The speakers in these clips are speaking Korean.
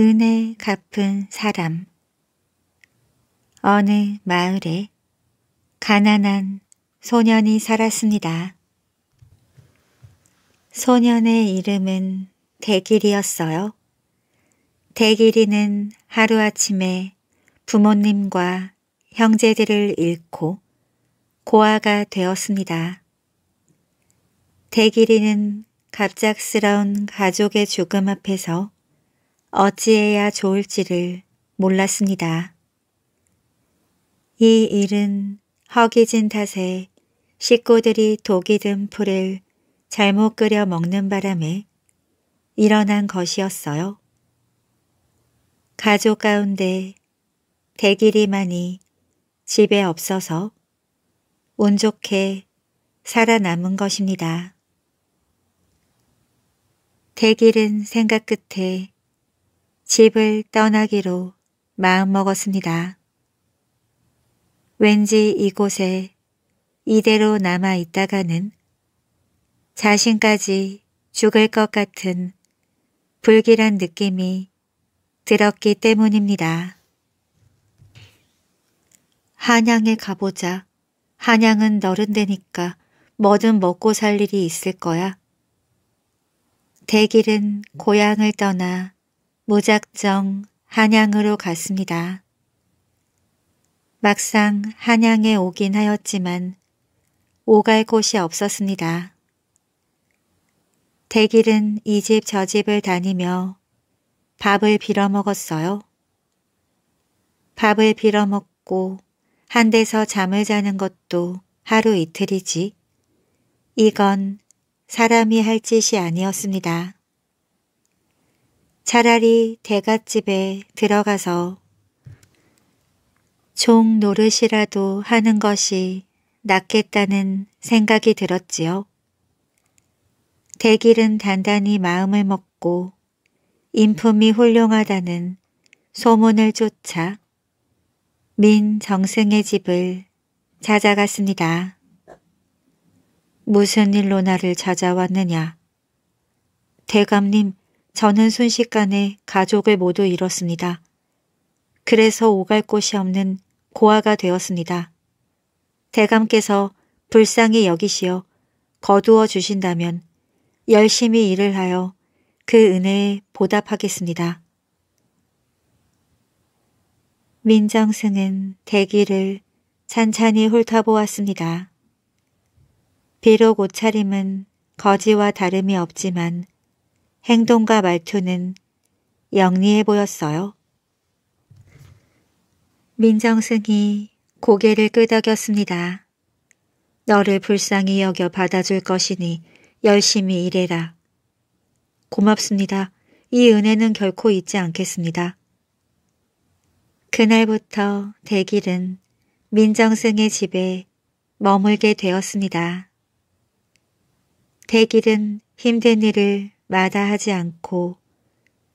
은혜 갚은 사람 어느 마을에 가난한 소년이 살았습니다. 소년의 이름은 대길이었어요. 대길이는 하루아침에 부모님과 형제들을 잃고 고아가 되었습니다. 대길이는 갑작스러운 가족의 죽음 앞에서 어찌해야 좋을지를 몰랐습니다. 이 일은 허기진 탓에 식구들이 독이 든 풀을 잘못 끓여 먹는 바람에 일어난 것이었어요. 가족 가운데 대길이만이 집에 없어서 운 좋게 살아남은 것입니다. 대길은 생각 끝에 집을 떠나기로 마음먹었습니다. 왠지 이곳에 이대로 남아 있다가는 자신까지 죽을 것 같은 불길한 느낌이 들었기 때문입니다. 한양에 가보자. 한양은 너른 대니까 뭐든 먹고 살 일이 있을 거야. 대길은 고향을 떠나 무작정 한양으로 갔습니다. 막상 한양에 오긴 하였지만 오갈 곳이 없었습니다. 대길은 이 집 저 집을 다니며 밥을 빌어먹었어요. 밥을 빌어먹고 한 데서 잠을 자는 것도 하루 이틀이지. 이건 사람이 할 짓이 아니었습니다. 차라리 대갓집에 들어가서 종 노릇이라도 하는 것이 낫겠다는 생각이 들었지요. 대길은 단단히 마음을 먹고 인품이 훌륭하다는 소문을 쫓아 민 정승의 집을 찾아갔습니다. 무슨 일로 나를 찾아왔느냐. 대감님, 저는 순식간에 가족을 모두 잃었습니다. 그래서 오갈 곳이 없는 고아가 되었습니다. 대감께서 불쌍히 여기시어 거두어 주신다면 열심히 일을 하여 그 은혜에 보답하겠습니다. 민정승은 대기를 찬찬히 훑어보았습니다. 비록 옷차림은 거지와 다름이 없지만 행동과 말투는 영리해 보였어요. 민정승이 고개를 끄덕였습니다. 너를 불쌍히 여겨 받아줄 것이니 열심히 일해라. 고맙습니다. 이 은혜는 결코 잊지 않겠습니다. 그날부터 대길은 민정승의 집에 머물게 되었습니다. 대길은 힘든 일을 마다하지 않고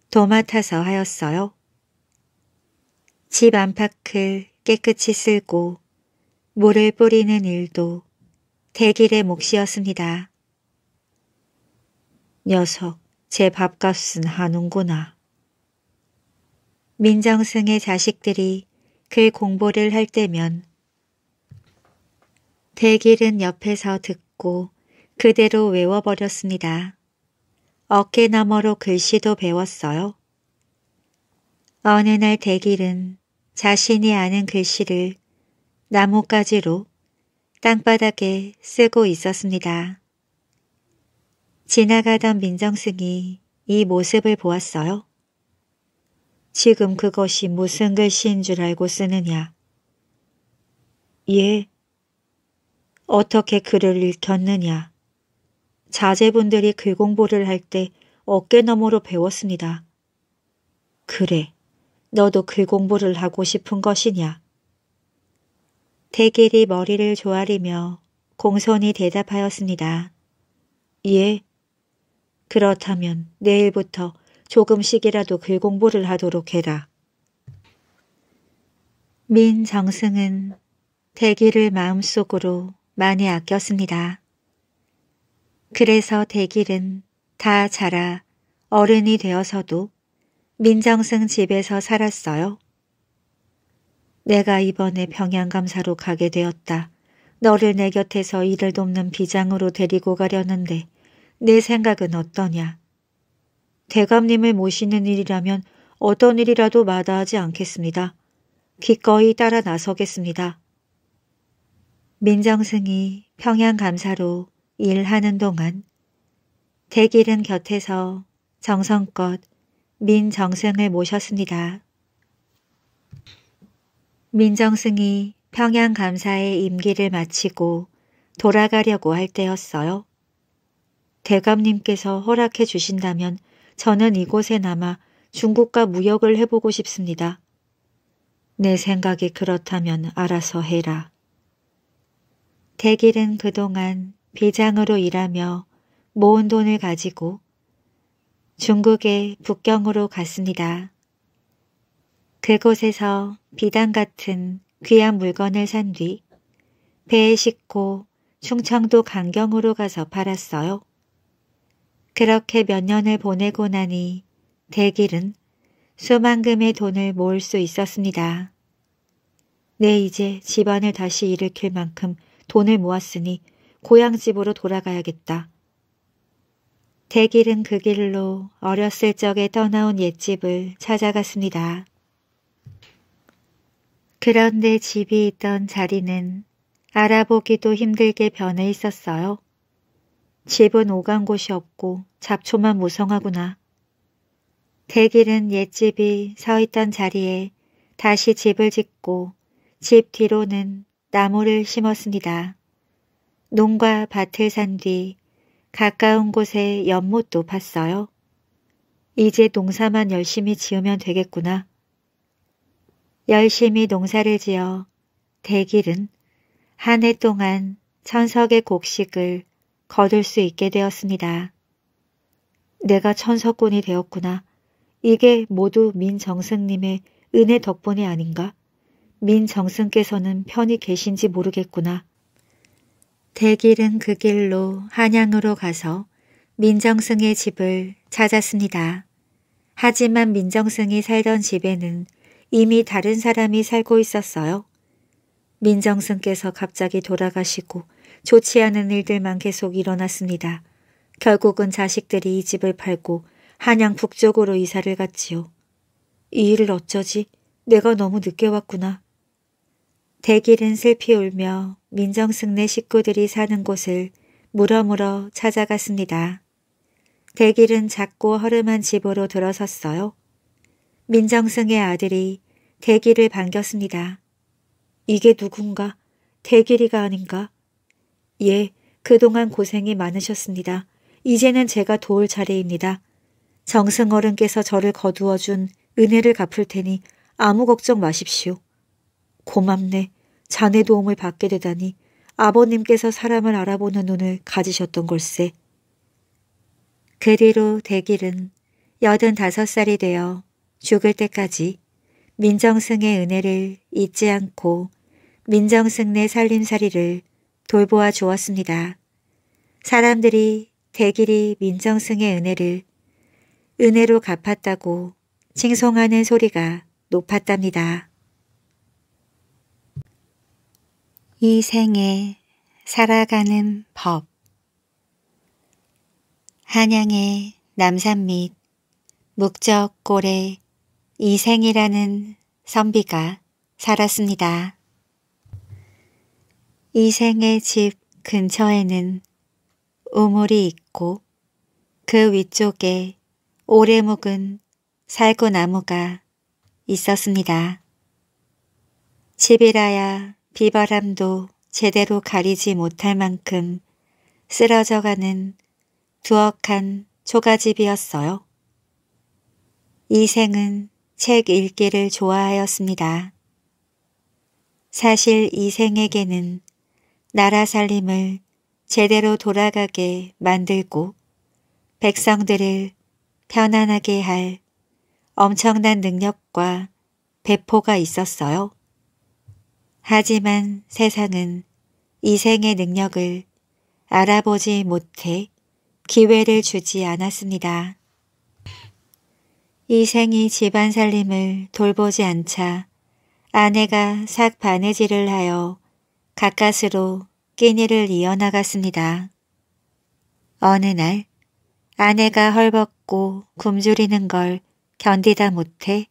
도맡아서 하였어요. 집 안팎을 깨끗이 쓸고 물을 뿌리는 일도 대길의 몫이었습니다. 녀석, 제 밥값은 하는구나. 민정승의 자식들이 글 공부를 할 때면 대길은 옆에서 듣고 그대로 외워버렸습니다. 어깨너머로 글씨도 배웠어요. 어느 날 대길은 자신이 아는 글씨를 나뭇가지로 땅바닥에 쓰고 있었습니다. 지나가던 민정승이 이 모습을 보았어요. 지금 그것이 무슨 글씨인 줄 알고 쓰느냐. 예, 어떻게 글을 읽혔느냐. 자제분들이 글 공부를 할 때 어깨너머로 배웠습니다. 그래, 너도 글 공부를 하고 싶은 것이냐? 대길이 머리를 조아리며 공손히 대답하였습니다. 예. 그렇다면 내일부터 조금씩이라도 글 공부를 하도록 해라. 민 정승은 대기를 마음속으로 많이 아꼈습니다. 그래서 대길은 다 자라 어른이 되어서도 민정승 집에서 살았어요. 내가 이번에 병양감사로 가게 되었다. 너를 내 곁에서 일을 돕는 비장으로 데리고 가려는데 내 생각은 어떠냐? 대감님을 모시는 일이라면 어떤 일이라도 마다하지 않겠습니다. 기꺼이 따라 나서겠습니다. 민정승이 평양감사로 일하는 동안 대길은 곁에서 정성껏 민정승을 모셨습니다. 민정승이 평양감사의 임기를 마치고 돌아가려고 할 때였어요. 대감님께서 허락해 주신다면 저는 이곳에 남아 중국과 무역을 해보고 싶습니다. 내 생각이 그렇다면 알아서 해라. 대길은 그동안 비장으로 일하며 모은 돈을 가지고 중국의 북경으로 갔습니다. 그곳에서 비단 같은 귀한 물건을 산 뒤 배에 싣고 충청도 강경으로 가서 팔았어요. 그렇게 몇 년을 보내고 나니 대길은 수만금의 돈을 모을 수 있었습니다. 네, 이제 집안을 다시 일으킬 만큼 돈을 모았으니 고향집으로 돌아가야겠다. 대길은 그 길로 어렸을 적에 떠나온 옛집을 찾아갔습니다. 그런데 집이 있던 자리는 알아보기도 힘들게 변해 있었어요. 집은 오간 곳이 없고 잡초만 무성하구나. 대길은 옛집이 서 있던 자리에 다시 집을 짓고 집 뒤로는 나무를 심었습니다. 농과 밭을 산 뒤 가까운 곳에 연못도 팠어요. 이제 농사만 열심히 지으면 되겠구나. 열심히 농사를 지어 대길은 한 해 동안 천석의 곡식을 거둘 수 있게 되었습니다. 내가 천석꾼이 되었구나. 이게 모두 민정승님의 은혜 덕분이 아닌가? 민정승께서는 편히 계신지 모르겠구나. 대길은 그 길로 한양으로 가서 민정승의 집을 찾았습니다. 하지만 민정승이 살던 집에는 이미 다른 사람이 살고 있었어요. 민정승께서 갑자기 돌아가시고 좋지 않은 일들만 계속 일어났습니다. 결국은 자식들이 이 집을 팔고 한양 북쪽으로 이사를 갔지요. 이 일을 어쩌지? 내가 너무 늦게 왔구나. 대길은 슬피 울며 민정승내 식구들이 사는 곳을 물어물어 찾아갔습니다. 대길은 작고 허름한 집으로 들어섰어요. 민정승의 아들이 대길을 반겼습니다. 이게 누군가? 대길이가 아닌가? 예, 그동안 고생이 많으셨습니다. 이제는 제가 도울 차례입니다. 정승 어른께서 저를 거두어준 은혜를 갚을 테니 아무 걱정 마십시오. 고맙네. 자네 도움을 받게 되다니 아버님께서 사람을 알아보는 눈을 가지셨던 걸세. 그 뒤로 대길은 여든 다섯 살이 되어 죽을 때까지 민정승의 은혜를 잊지 않고 민정승 내 살림살이를 돌보아 주었습니다. 사람들이 대길이 민정승의 은혜를 은혜로 갚았다고 칭송하는 소리가 높았답니다. 이 생에 살아가는 법 한양의 남산 및 묵적골에 이생이라는 선비가 살았습니다. 이생의 집 근처에는 우물이 있고 그 위쪽에 오래 묵은 살구나무가 있었습니다. 집이라야 비바람도 제대로 가리지 못할 만큼 쓰러져가는 두억한 초가집이었어요. 이생은 책 읽기를 좋아하였습니다. 사실 이생에게는 나라 살림을 제대로 돌아가게 만들고 백성들을 편안하게 할 엄청난 능력과 배포가 있었어요. 하지만 세상은 이생의 능력을 알아보지 못해 기회를 주지 않았습니다. 이생이 집안 살림을 돌보지 않자 아내가 삭 바느질을 하여 가까스로 끼니를 이어나갔습니다. 어느 날 아내가 헐벗고 굶주리는 걸 견디다 못해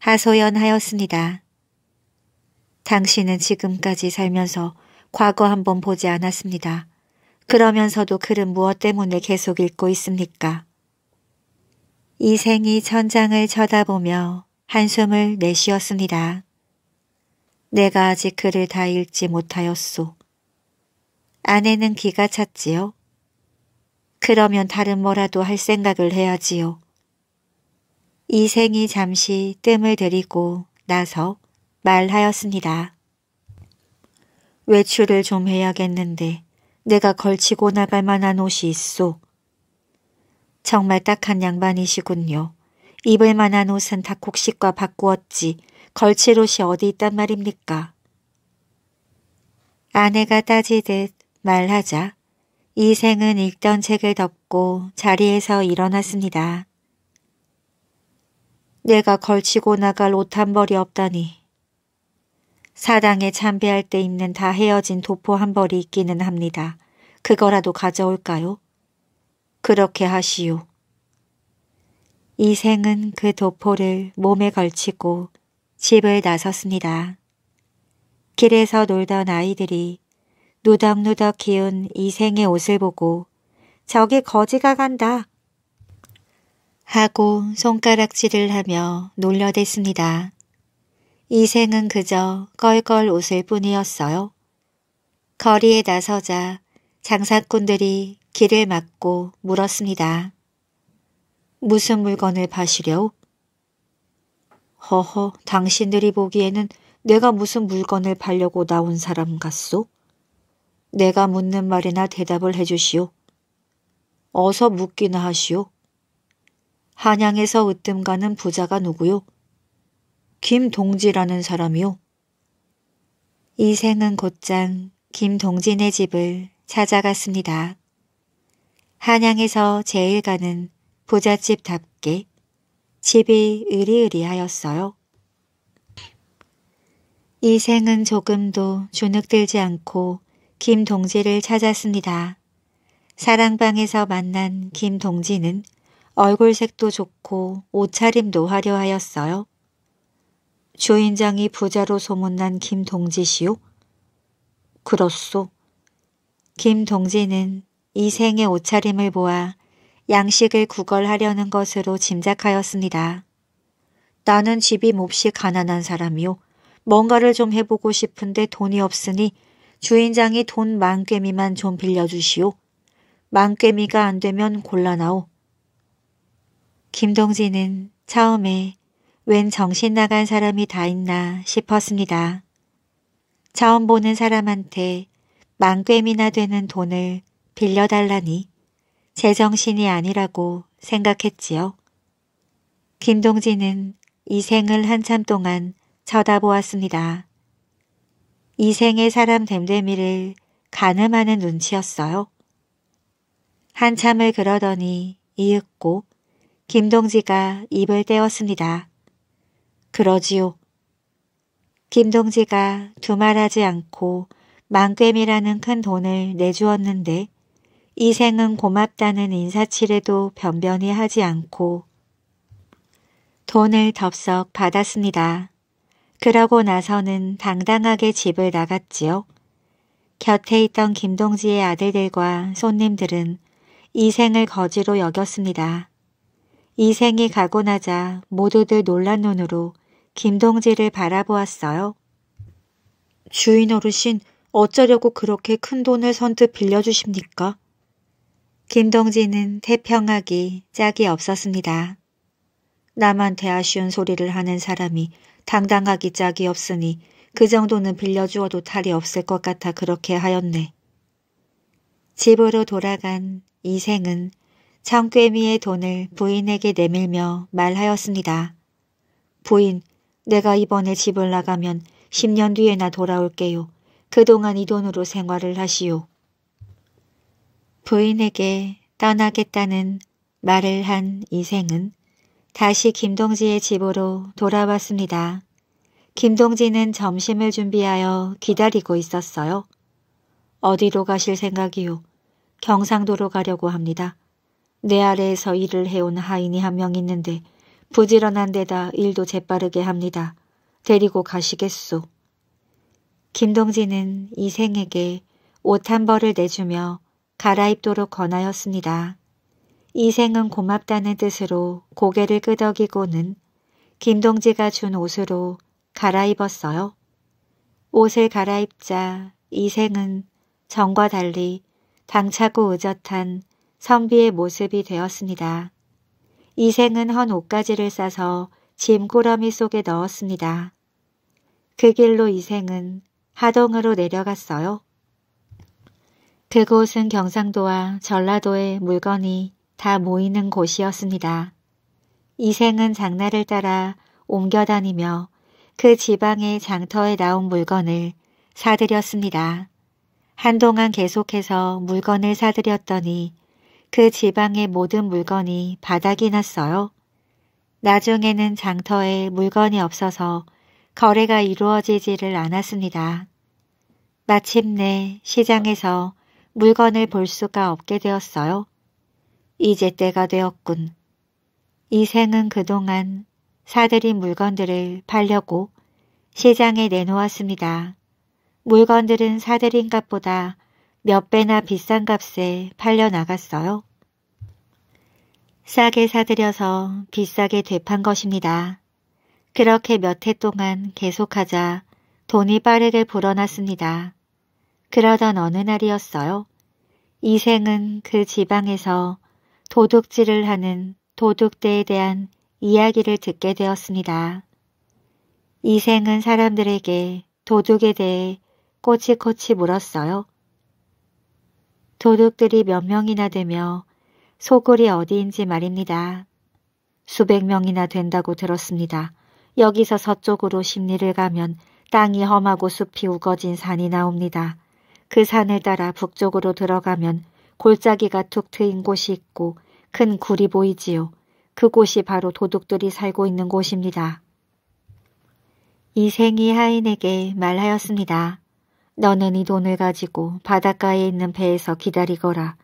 하소연하였습니다. 당신은 지금까지 살면서 과거 한번 보지 않았습니다. 그러면서도 글은 무엇 때문에 계속 읽고 있습니까? 이생이 천장을 쳐다보며 한숨을 내쉬었습니다. 내가 아직 글을 다 읽지 못하였소. 아내는 기가 찼지요. 그러면 다른 뭐라도 할 생각을 해야지요. 이생이 잠시 뜸을 들이고 나서 말하였습니다. 외출을 좀 해야겠는데 내가 걸치고 나갈 만한 옷이 있소. 정말 딱한 양반이시군요. 입을 만한 옷은 다 곡식과 바꾸었지 걸칠 옷이 어디 있단 말입니까? 아내가 따지듯 말하자 이생은 읽던 책을 덮고 자리에서 일어났습니다. 내가 걸치고 나갈 옷 한 벌이 없다니 사당에 참배할 때 입는 다 헤어진 도포 한 벌이 있기는 합니다. 그거라도 가져올까요? 그렇게 하시오. 이생은 그 도포를 몸에 걸치고 집을 나섰습니다. 길에서 놀던 아이들이 누덕누덕 키운 이생의 옷을 보고 저기 거지가 간다 하고 손가락질을 하며 놀려댔습니다. 이생은 그저 껄껄 웃을 뿐이었어요. 거리에 나서자 장사꾼들이 길을 막고 물었습니다. 무슨 물건을 파시려오? 허허, 당신들이 보기에는 내가 무슨 물건을 팔려고 나온 사람 같소? 내가 묻는 말이나 대답을 해주시오. 어서 묻기나 하시오. 한양에서 으뜸 가는 부자가 누구요? 김동지라는 사람이요. 이생은 곧장 김동진의 집을 찾아갔습니다. 한양에서 제일 가는 부잣집답게 집이 으리으리하였어요. 이생은 조금도 주눅들지 않고 김동지를 찾았습니다. 사랑방에서 만난 김동지는 얼굴색도 좋고 옷차림도 화려하였어요. 조인장이 부자로 소문난 김동지시오 그렇소. 김동지는 이 생의 옷차림을 보아 양식을 구걸하려는 것으로 짐작하였습니다. 나는 집이 몹시 가난한 사람이오 뭔가를 좀 해보고 싶은데 돈이 없으니 주인장이 돈 만깨미만 좀 빌려주시오. 만깨미가 안 되면 곤란하오. 김동진은 처음에 웬 정신 나간 사람이 다 있나 싶었습니다. 처음 보는 사람한테 망꿰이나 되는 돈을 빌려달라니 제정신이 아니라고 생각했지요. 김동진은 이생을 한참 동안 쳐다보았습니다. 이생의 사람 됨됨이를 가늠하는 눈치였어요. 한참을 그러더니 이윽고 김동지가 입을 떼었습니다. 그러지요. 김동지가 두말하지 않고 만꿰미라는 큰 돈을 내주었는데 이생은 고맙다는 인사치레도 변변히 하지 않고 돈을 덥석 받았습니다. 그러고 나서는 당당하게 집을 나갔지요. 곁에 있던 김동지의 아들들과 손님들은 이생을 거지로 여겼습니다. 이생이 가고 나자 모두들 놀란 눈으로 김동지를 바라보았어요. 주인 어르신 어쩌려고 그렇게 큰 돈을 선뜻 빌려주십니까? 김동지는 태평하기 짝이 없었습니다. 남한테 아쉬운 소리를 하는 사람이 당당하기 짝이 없으니 그 정도는 빌려주어도 탈이 없을 것 같아 그렇게 하였네. 집으로 돌아간 이생은 청꿰미의 돈을 부인에게 내밀며 말하였습니다. 부인, 내가 이번에 집을 나가면 10년 뒤에나 돌아올게요. 그동안 이 돈으로 생활을 하시오. 부인에게 떠나겠다는 말을 한 이생은 다시 김동지의 집으로 돌아왔습니다. 김동지는 점심을 준비하여 기다리고 있었어요. 어디로 가실 생각이요? 경상도로 가려고 합니다. 내 아래에서 일을 해온 하인이 한 명 있는데 부지런한 데다 일도 재빠르게 합니다. 데리고 가시겠소. 김동진은 이생에게 옷 한 벌을 내주며 갈아입도록 권하였습니다. 이생은 고맙다는 뜻으로 고개를 끄덕이고는 김동지가 준 옷으로 갈아입었어요. 옷을 갈아입자 이생은 전과 달리 당차고 의젓한 선비의 모습이 되었습니다. 이생은 헌 옷가지를 싸서 짐꾸러미 속에 넣었습니다. 그 길로 이생은 하동으로 내려갔어요. 그곳은 경상도와 전라도의 물건이 다 모이는 곳이었습니다. 이생은 장날을 따라 옮겨다니며 그 지방의 장터에 나온 물건을 사들였습니다. 한동안 계속해서 물건을 사들였더니 그 지방의 모든 물건이 바닥이 났어요. 나중에는 장터에 물건이 없어서 거래가 이루어지지를 않았습니다. 마침내 시장에서 물건을 볼 수가 없게 되었어요. 이제 때가 되었군. 이생은 그동안 사들인 물건들을 팔려고 시장에 내놓았습니다. 물건들은 사들인 값보다 몇 배나 비싼 값에 팔려나갔어요. 싸게 사들여서 비싸게 되판 것입니다. 그렇게 몇 해 동안 계속하자 돈이 빠르게 불어났습니다. 그러던 어느 날이었어요. 이생은 그 지방에서 도둑질을 하는 도둑대에 대한 이야기를 듣게 되었습니다. 이생은 사람들에게 도둑에 대해 꼬치꼬치 물었어요. 도둑들이 몇 명이나 되며 소굴이 어디인지 말입니다. 수백 명이나 된다고 들었습니다. 여기서 서쪽으로 십리를 가면 땅이 험하고 숲이 우거진 산이 나옵니다. 그 산을 따라 북쪽으로 들어가면 골짜기가 툭 트인 곳이 있고 큰 굴이 보이지요. 그곳이 바로 도둑들이 살고 있는 곳입니다. 이생이 하인에게 말하였습니다. 너는 이 돈을 가지고 바닷가에 있는 배에서 기다리거라.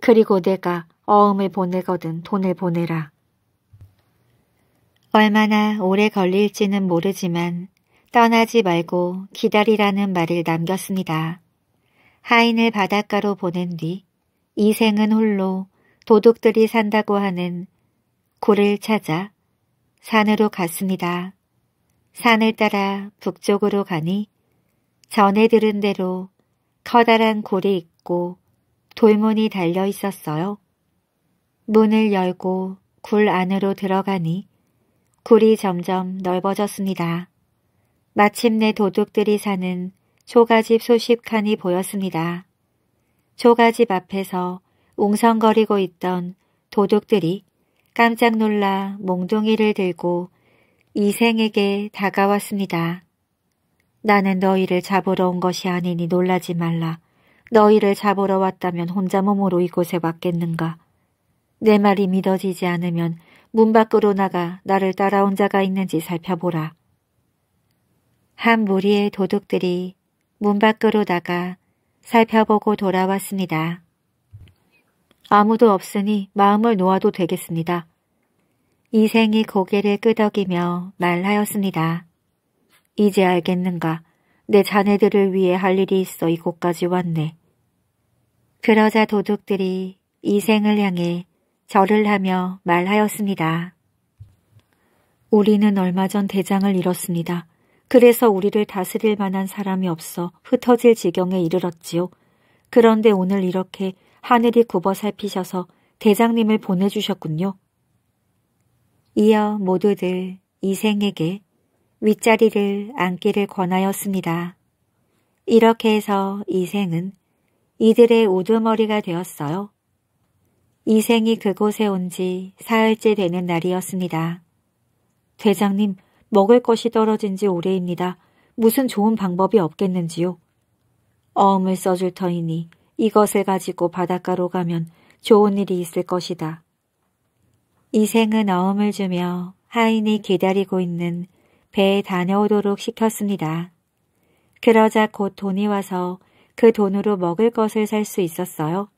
그리고 내가 어음을 보내거든 돈을 보내라. 얼마나 오래 걸릴지는 모르지만 떠나지 말고 기다리라는 말을 남겼습니다. 하인을 바닷가로 보낸 뒤 이생은 홀로 도둑들이 산다고 하는 굴를 찾아 산으로 갔습니다. 산을 따라 북쪽으로 가니 전해 들은 대로 커다란 골이 있고 돌문이 달려 있었어요. 문을 열고 굴 안으로 들어가니 굴이 점점 넓어졌습니다. 마침내 도둑들이 사는 초가집 수십 칸이 보였습니다. 초가집 앞에서 웅성거리고 있던 도둑들이 깜짝 놀라 몽둥이를 들고 이생에게 다가왔습니다. 나는 너희를 잡으러 온 것이 아니니 놀라지 말라. 너희를 잡으러 왔다면 혼자 몸으로 이곳에 왔겠는가. 내 말이 믿어지지 않으면 문 밖으로 나가 나를 따라온 자가 있는지 살펴보라. 한 무리의 도둑들이 문 밖으로 나가 살펴보고 돌아왔습니다. 아무도 없으니 마음을 놓아도 되겠습니다. 이생이 고개를 끄덕이며 말하였습니다. 이제 알겠는가. 내 자네들을 위해 할 일이 있어 이곳까지 왔네. 그러자 도둑들이 이생을 향해 절을 하며 말하였습니다. 우리는 얼마 전 대장을 잃었습니다. 그래서 우리를 다스릴 만한 사람이 없어 흩어질 지경에 이르렀지요. 그런데 오늘 이렇게 하늘이 굽어 살피셔서 대장님을 보내주셨군요. 이어 모두들 이생에게 윗자리를 앉기를 권하였습니다. 이렇게 해서 이생은 이들의 우두머리가 되었어요. 이생이 그곳에 온 지 사흘째 되는 날이었습니다. 대장님, 먹을 것이 떨어진 지 오래입니다. 무슨 좋은 방법이 없겠는지요? 어음을 써줄 터이니 이것을 가지고 바닷가로 가면 좋은 일이 있을 것이다. 이생은 어음을 주며 하인이 기다리고 있는 배에 다녀오도록 시켰습니다. 그러자 곧 돈이 와서 그 돈으로 먹을 것을 살 수 있었어요.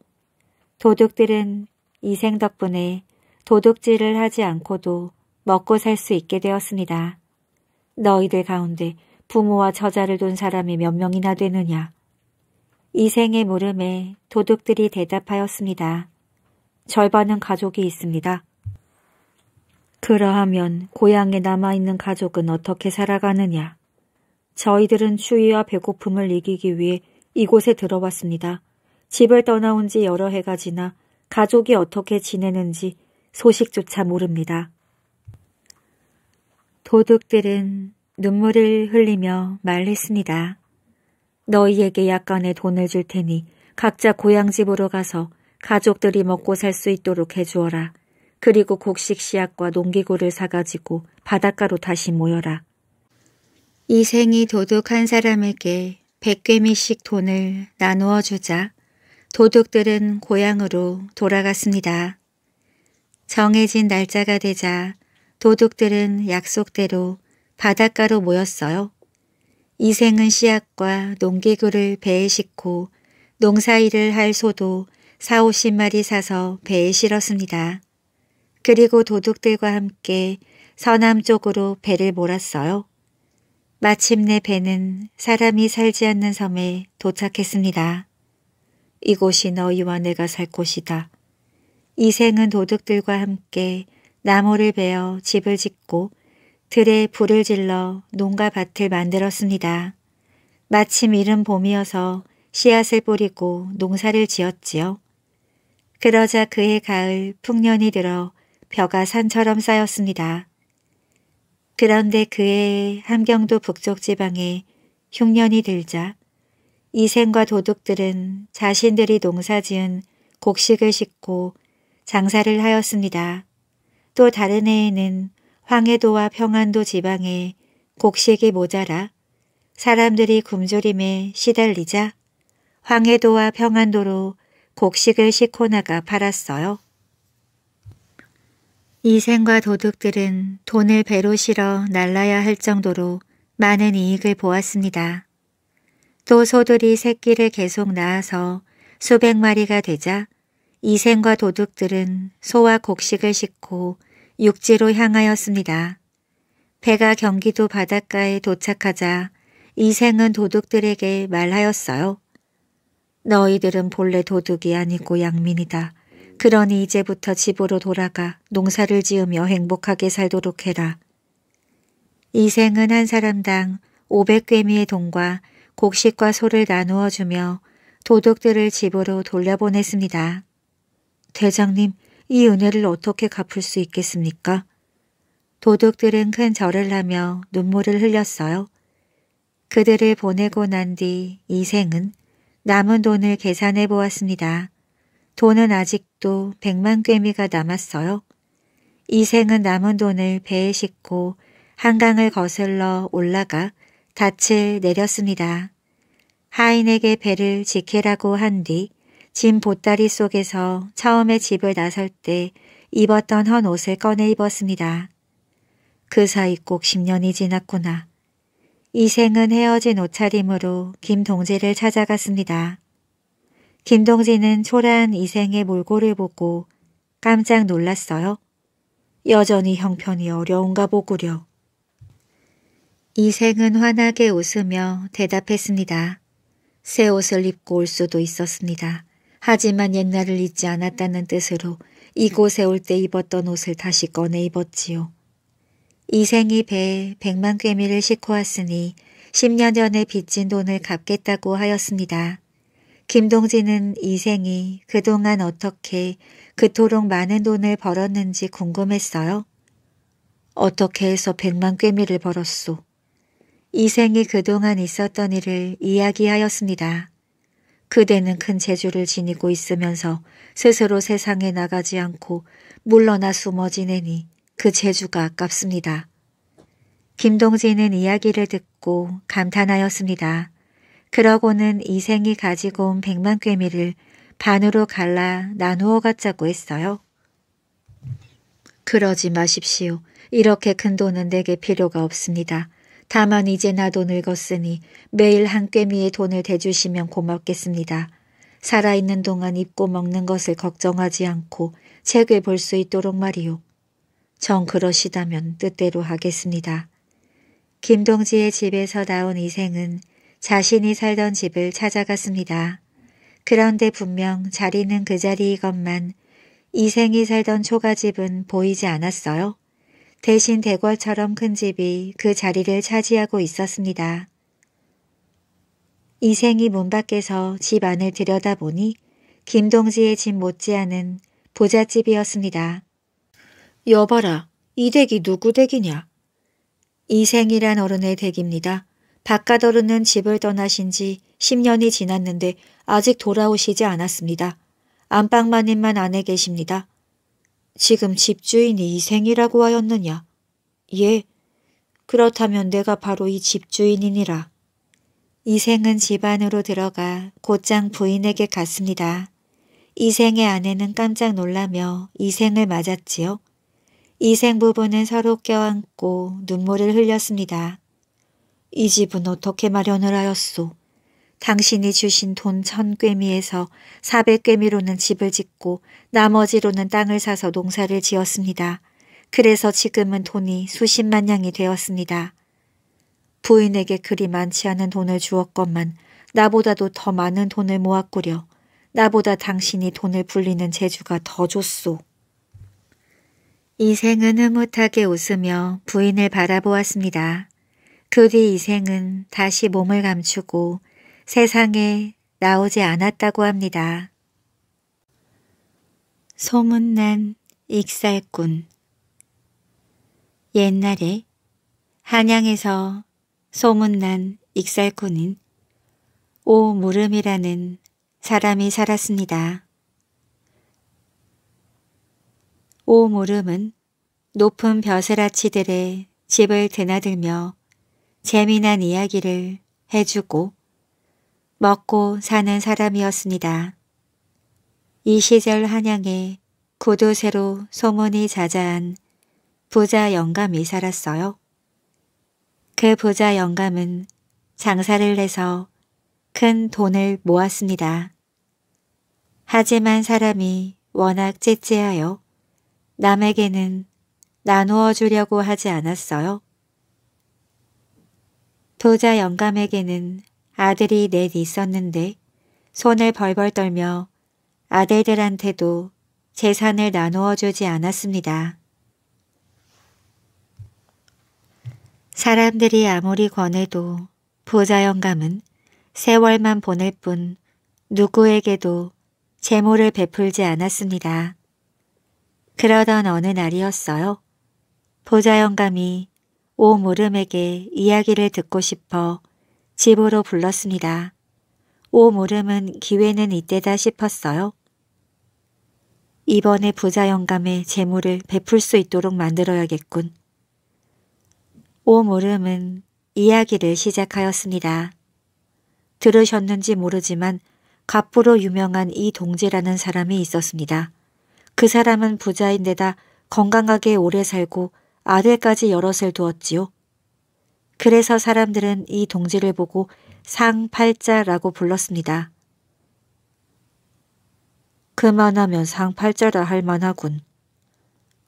도둑들은 이생 덕분에 도둑질을 하지 않고도 먹고 살 수 있게 되었습니다. 너희들 가운데 부모와 저자를 둔 사람이 몇 명이나 되느냐? 이생의 물음에 도둑들이 대답하였습니다. 절반은 가족이 있습니다. 그러하면 고향에 남아있는 가족은 어떻게 살아가느냐. 저희들은 추위와 배고픔을 이기기 위해 이곳에 들어왔습니다. 집을 떠나온 지 여러 해가 지나 가족이 어떻게 지내는지 소식조차 모릅니다. 도둑들은 눈물을 흘리며 말했습니다. 너희에게 약간의 돈을 줄 테니 각자 고향 집으로 가서 가족들이 먹고 살 수 있도록 해주어라. 그리고 곡식 씨앗과 농기구를 사가지고 바닷가로 다시 모여라. 이생이 도둑한 사람에게 백개미씩 돈을 나누어 주자 도둑들은 고향으로 돌아갔습니다. 정해진 날짜가 되자 도둑들은 약속대로 바닷가로 모였어요. 이생은 씨앗과 농기구를 배에 싣고 농사일을 할 소도 4, 50마리 사서 배에 실었습니다. 그리고 도둑들과 함께 서남 쪽으로 배를 몰았어요. 마침내 배는 사람이 살지 않는 섬에 도착했습니다. 이곳이 너희와 내가 살 곳이다. 이생은 도둑들과 함께 나무를 베어 집을 짓고 들에 불을 질러 농가 밭을 만들었습니다. 마침 이른 봄이어서 씨앗을 뿌리고 농사를 지었지요. 그러자 그해 가을 풍년이 들어 벼가 산처럼 쌓였습니다. 그런데 그해 함경도 북쪽 지방에 흉년이 들자 이생과 도둑들은 자신들이 농사지은 곡식을 싣고 장사를 하였습니다. 또 다른 해에는 황해도와 평안도 지방에 곡식이 모자라 사람들이 굶주림에 시달리자 황해도와 평안도로 곡식을 싣고 나가 팔았어요. 이생과 도둑들은 돈을 배로 실어 날라야 할 정도로 많은 이익을 보았습니다. 또 소들이 새끼를 계속 낳아서 수백 마리가 되자 이생과 도둑들은 소와 곡식을 싣고 육지로 향하였습니다. 배가 경기도 바닷가에 도착하자 이생은 도둑들에게 말하였어요. 너희들은 본래 도둑이 아니고 양민이다. 그러니 이제부터 집으로 돌아가 농사를 지으며 행복하게 살도록 해라. 이 생은 한 사람당 500괴미의 돈과 곡식과 소를 나누어 주며 도둑들을 집으로 돌려보냈습니다. 대장님, 이 은혜를 어떻게 갚을 수 있겠습니까? 도둑들은 큰 절을 하며 눈물을 흘렸어요. 그들을 보내고 난 뒤 이생은 남은 돈을 계산해 보았습니다. 돈은 아직도 백만 꿰미가 남았어요. 이생은 남은 돈을 배에 싣고 한강을 거슬러 올라가 닻을 내렸습니다. 하인에게 배를 지키라고 한 뒤 짐 보따리 속에서 처음에 집을 나설 때 입었던 헌 옷을 꺼내 입었습니다. 그 사이 꼭 10년이 지났구나. 이생은 헤어진 옷차림으로 김동재를 찾아갔습니다. 김동진은 초라한 이생의 몰골을 보고 깜짝 놀랐어요. 여전히 형편이 어려운가 보구려. 이생은 환하게 웃으며 대답했습니다. 새 옷을 입고 올 수도 있었습니다. 하지만 옛날을 잊지 않았다는 뜻으로 이곳에 올 때 입었던 옷을 다시 꺼내 입었지요. 이생이 배에 백만 꿰미를 싣고 왔으니 10년 전에 빚진 돈을 갚겠다고 하였습니다. 김동진은 이생이 그동안 어떻게 그토록 많은 돈을 벌었는지 궁금했어요. 어떻게 해서 백만 꿰미를 벌었소. 이생이 그동안 있었던 일을 이야기하였습니다. 그대는 큰 재주를 지니고 있으면서 스스로 세상에 나가지 않고 물러나 숨어 지내니 그 재주가 아깝습니다. 김동진은 이야기를 듣고 감탄하였습니다. 그러고는 이생이 가지고 온 백만 꿰미를 반으로 갈라 나누어 갖자고 했어요. 그러지 마십시오. 이렇게 큰 돈은 내게 필요가 없습니다. 다만 이제 나도 늙었으니 매일 한 꿰미의 돈을 대주시면 고맙겠습니다. 살아있는 동안 입고 먹는 것을 걱정하지 않고 책을 볼 수 있도록 말이오정 그러시다면 뜻대로 하겠습니다. 김동지의 집에서 나온 이생은 자신이 살던 집을 찾아갔습니다. 그런데 분명 자리는 그 자리이건만 이생이 살던 초가집은 보이지 않았어요. 대신 대궐처럼 큰 집이 그 자리를 차지하고 있었습니다. 이생이 문 밖에서 집 안을 들여다보니 김동지의 집 못지않은 보잣집이었습니다. 여봐라, 이 댁이 누구 댁이냐? 이생이란 어른의 댁입니다. 바카더르는 집을 떠나신 지 10년이 지났는데 아직 돌아오시지 않았습니다. 안방마님만 안에 계십니다. 지금 집주인이 이 생이라고 하였느냐? 예. 그렇다면 내가 바로 이 집주인이니라. 이생은 집 안으로 들어가 곧장 부인에게 갔습니다. 이생의 아내는 깜짝 놀라며 이생을 맞았지요. 이생 부부는 서로 껴안고 눈물을 흘렸습니다. 이 집은 어떻게 마련을 하였소? 당신이 주신 돈 천꿰미에서 사백꿰미로는 집을 짓고 나머지로는 땅을 사서 농사를 지었습니다. 그래서 지금은 돈이 수십만 양이 되었습니다. 부인에게 그리 많지 않은 돈을 주었건만 나보다도 더 많은 돈을 모았구려. 나보다 당신이 돈을 불리는 재주가 더 좋소. 이생은 흐뭇하게 웃으며 부인을 바라보았습니다. 그뒤 이생은 다시 몸을 감추고 세상에 나오지 않았다고 합니다. 소문난 익살꾼 옛날에 한양에서 소문난 익살꾼인 오무름이라는 사람이 살았습니다. 오무름은 높은 벼슬아치들의 집을 드나들며 재미난 이야기를 해주고 먹고 사는 사람이었습니다. 이 시절 한양에 구두쇠로 소문이 자자한 부자 영감이 살았어요. 그 부자 영감은 장사를 해서 큰 돈을 모았습니다. 하지만 사람이 워낙 째째하여 남에게는 나누어 주려고 하지 않았어요. 부자 영감에게는 아들이 넷 있었는데 손을 벌벌 떨며 아들들한테도 재산을 나누어 주지 않았습니다. 사람들이 아무리 권해도 부자 영감은 세월만 보낼 뿐 누구에게도 재물을 베풀지 않았습니다. 그러던 어느 날이었어요. 부자 영감이 오모름에게 이야기를 듣고 싶어 집으로 불렀습니다. 오모름은 기회는 이때다 싶었어요. 이번에 부자 영감의 재물을 베풀 수 있도록 만들어야겠군. 오모름은 이야기를 시작하였습니다. 들으셨는지 모르지만 갑부로 유명한 이 동지라는 사람이 있었습니다. 그 사람은 부자인데다 건강하게 오래 살고 아들까지 여럿을 두었지요. 그래서 사람들은 이 동지를 보고 상팔자라고 불렀습니다. 그만하면 상팔자라 할 만하군.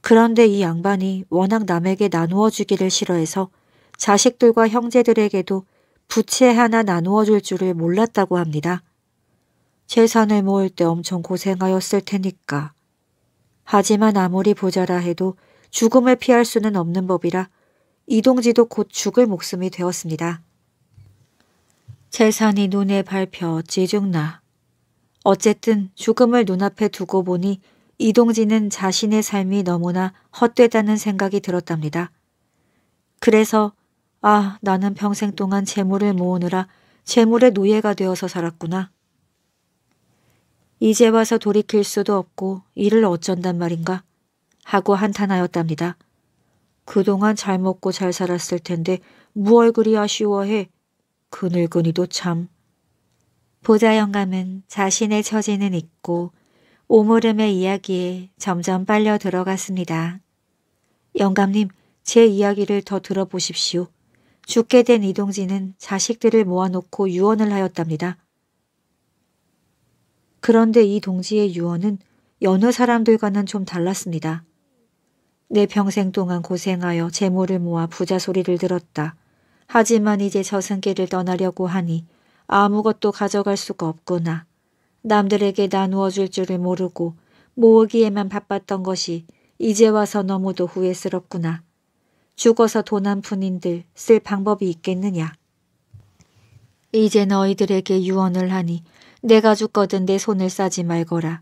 그런데 이 양반이 워낙 남에게 나누어 주기를 싫어해서 자식들과 형제들에게도 부채 하나 나누어 줄 줄을 몰랐다고 합니다. 재산을 모을 때 엄청 고생하였을 테니까. 하지만 아무리 보자라 해도 죽음을 피할 수는 없는 법이라 이동지도 곧 죽을 목숨이 되었습니다. 재산이 눈에 밟혀 지죽나. 어쨌든 죽음을 눈앞에 두고 보니 이동지는 자신의 삶이 너무나 헛되다는 생각이 들었답니다. 그래서 아 나는 평생 동안 재물을 모으느라 재물의 노예가 되어서 살았구나. 이제 와서 돌이킬 수도 없고 이를 어쩐단 말인가. 하고 한탄하였답니다. 그동안 잘 먹고 잘 살았을 텐데 무얼 그리 아쉬워해. 그늘그니도 참. 보자 영감은 자신의 처지는 잊고 오물름의 이야기에 점점 빨려 들어갔습니다. 영감님, 제 이야기를 더 들어보십시오. 죽게 된 이동진은 자식들을 모아놓고 유언을 하였답니다. 그런데 이 동지의 유언은 여느 사람들과는 좀 달랐습니다. 내 평생 동안 고생하여 재물을 모아 부자 소리를 들었다. 하지만 이제 저승길을 떠나려고 하니 아무것도 가져갈 수가 없구나. 남들에게 나누어 줄 줄을 모르고 모으기에만 바빴던 것이 이제 와서 너무도 후회스럽구나. 죽어서 도난 푼인들 쓸 방법이 있겠느냐. 이제 너희들에게 유언을 하니 내가 죽거든 내 손을 싸지 말거라.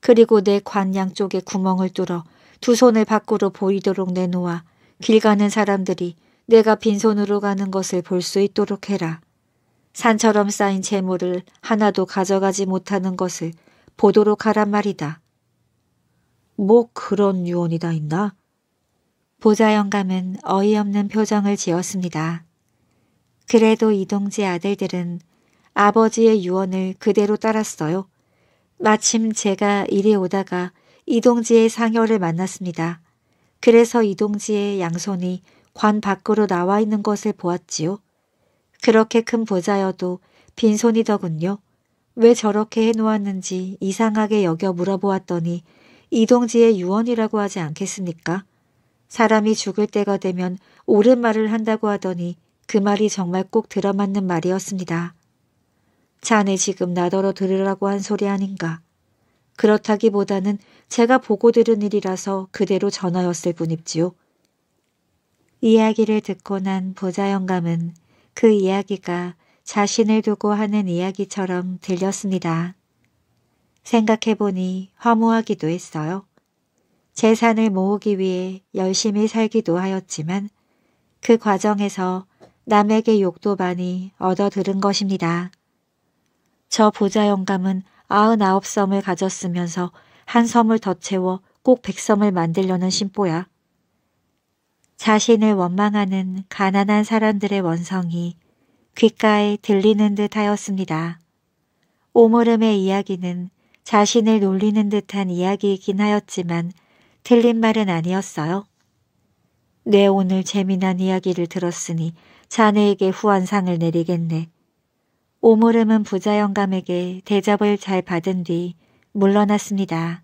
그리고 내 관양 쪽에 구멍을 뚫어 두 손을 밖으로 보이도록 내놓아 길 가는 사람들이 내가 빈손으로 가는 것을 볼 수 있도록 해라. 산처럼 쌓인 재물을 하나도 가져가지 못하는 것을 보도록 하란 말이다. 뭐 그런 유언이 다 있나? 보좌 영감은 어이없는 표정을 지었습니다. 그래도 이동지 아들들은 아버지의 유언을 그대로 따랐어요. 마침 제가 이리 오다가 이동지의 상여를 만났습니다. 그래서 이동지의 양손이 관 밖으로 나와 있는 것을 보았지요. 그렇게 큰보자여도 빈손이더군요. 왜 저렇게 해놓았는지 이상하게 여겨 물어보았더니 이동지의 유언이라고 하지 않겠습니까? 사람이 죽을 때가 되면 옳은 말을 한다고 하더니 그 말이 정말 꼭 들어맞는 말이었습니다. 자네 지금 나더러 들으라고 한 소리 아닌가. 그렇다기보다는 제가 보고 들은 일이라서 그대로 전하였을 뿐입지요. 이야기를 듣고 난보자 영감은 그 이야기가 자신을 두고 하는 이야기처럼 들렸습니다. 생각해보니 허무하기도 했어요. 재산을 모으기 위해 열심히 살기도 하였지만 그 과정에서 남에게 욕도 많이 얻어들은 것입니다. 저보자 영감은 아흔아홉 섬을 가졌으면서 한 섬을 더 채워 꼭 백섬을 만들려는 심보야. 자신을 원망하는 가난한 사람들의 원성이 귓가에 들리는 듯 하였습니다. 오모름의 이야기는 자신을 놀리는 듯한 이야기이긴 하였지만 틀린 말은 아니었어요. 내 오늘 재미난 이야기를 들었으니 자네에게 후한상을 내리겠네. 오모름은 부자 영감에게 대접을 잘 받은 뒤 물러났습니다.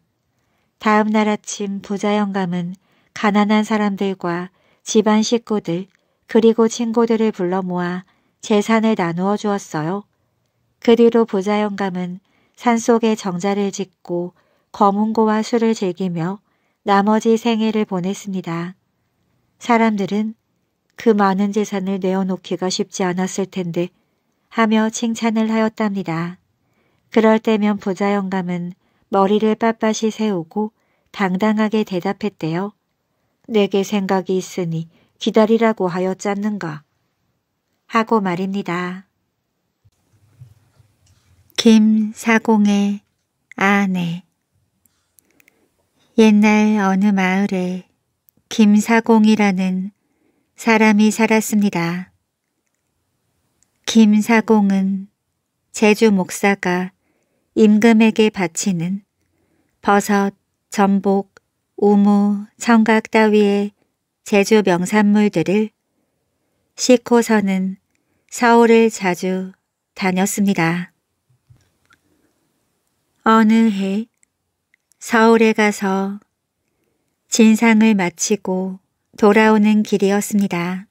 다음 날 아침 부자 영감은 가난한 사람들과 집안 식구들 그리고 친구들을 불러 모아 재산을 나누어 주었어요. 그 뒤로 부자 영감은 산속에 정자를 짓고 거문고와 술을 즐기며 나머지 생애를 보냈습니다. 사람들은 그 많은 재산을 내어놓기가 쉽지 않았을 텐데 하며 칭찬을 하였답니다. 그럴 때면 부자 영감은 머리를 빳빳이 세우고 당당하게 대답했대요. 내게 생각이 있으니 기다리라고 하여짰는가 하고 말입니다. 김사공의 아내 옛날 어느 마을에 김사공이라는 사람이 살았습니다. 김사공은 제주 목사가 임금에게 바치는 버섯, 전복, 우무, 청각 따위의 제주 명산물들을 싣고서는 서울을 자주 다녔습니다. 어느 해 서울에 가서 진상을 마치고 돌아오는 길이었습니다.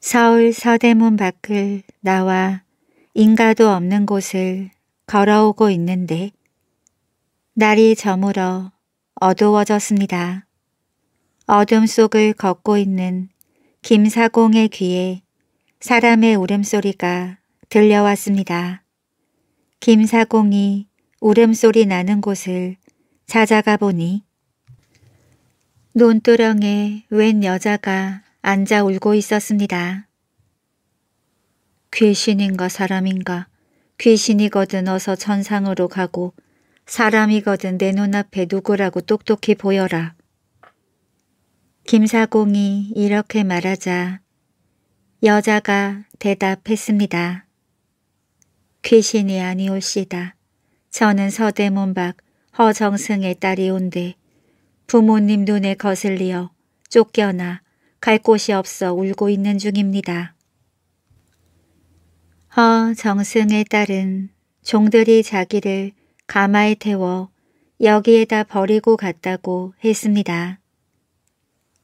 서울 서대문 밖을 나와 인가도 없는 곳을 걸어오고 있는데 날이 저물어 어두워졌습니다. 어둠 속을 걷고 있는 김사공의 귀에 사람의 울음소리가 들려왔습니다. 김사공이 울음소리 나는 곳을 찾아가 보니 논두렁에 웬 여자가 앉아 울고 있었습니다. 귀신인가 사람인가 귀신이거든 어서 천상으로 가고 사람이거든 내 눈앞에 누구라고 똑똑히 보여라. 김사공이 이렇게 말하자 여자가 대답했습니다. 귀신이 아니올시다. 저는 서대문 밖 허정승의 딸이온데 부모님 눈에 거슬리어 쫓겨나 갈 곳이 없어 울고 있는 중입니다. 허 어, 정승의 딸은 종들이 자기를 가마에 태워 여기에다 버리고 갔다고 했습니다.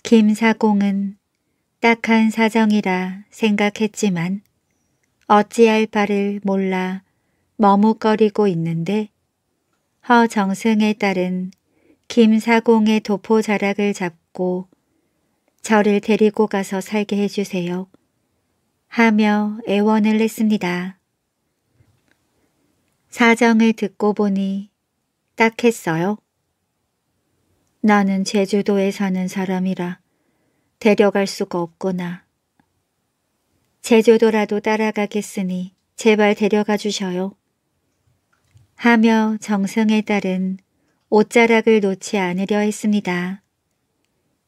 김사공은 딱한 사정이라 생각했지만 어찌할 바를 몰라 머뭇거리고 있는데 허정승의 딸은 김사공의 도포 자락을 잡고 저를 데리고 가서 살게 해주세요. 하며 애원을 했습니다. 사정을 듣고 보니 딱 했어요. 나는 제주도에 사는 사람이라 데려갈 수가 없구나. 제주도라도 따라가겠으니 제발 데려가 주셔요. 하며 정승에 따른 옷자락을 놓지 않으려 했습니다.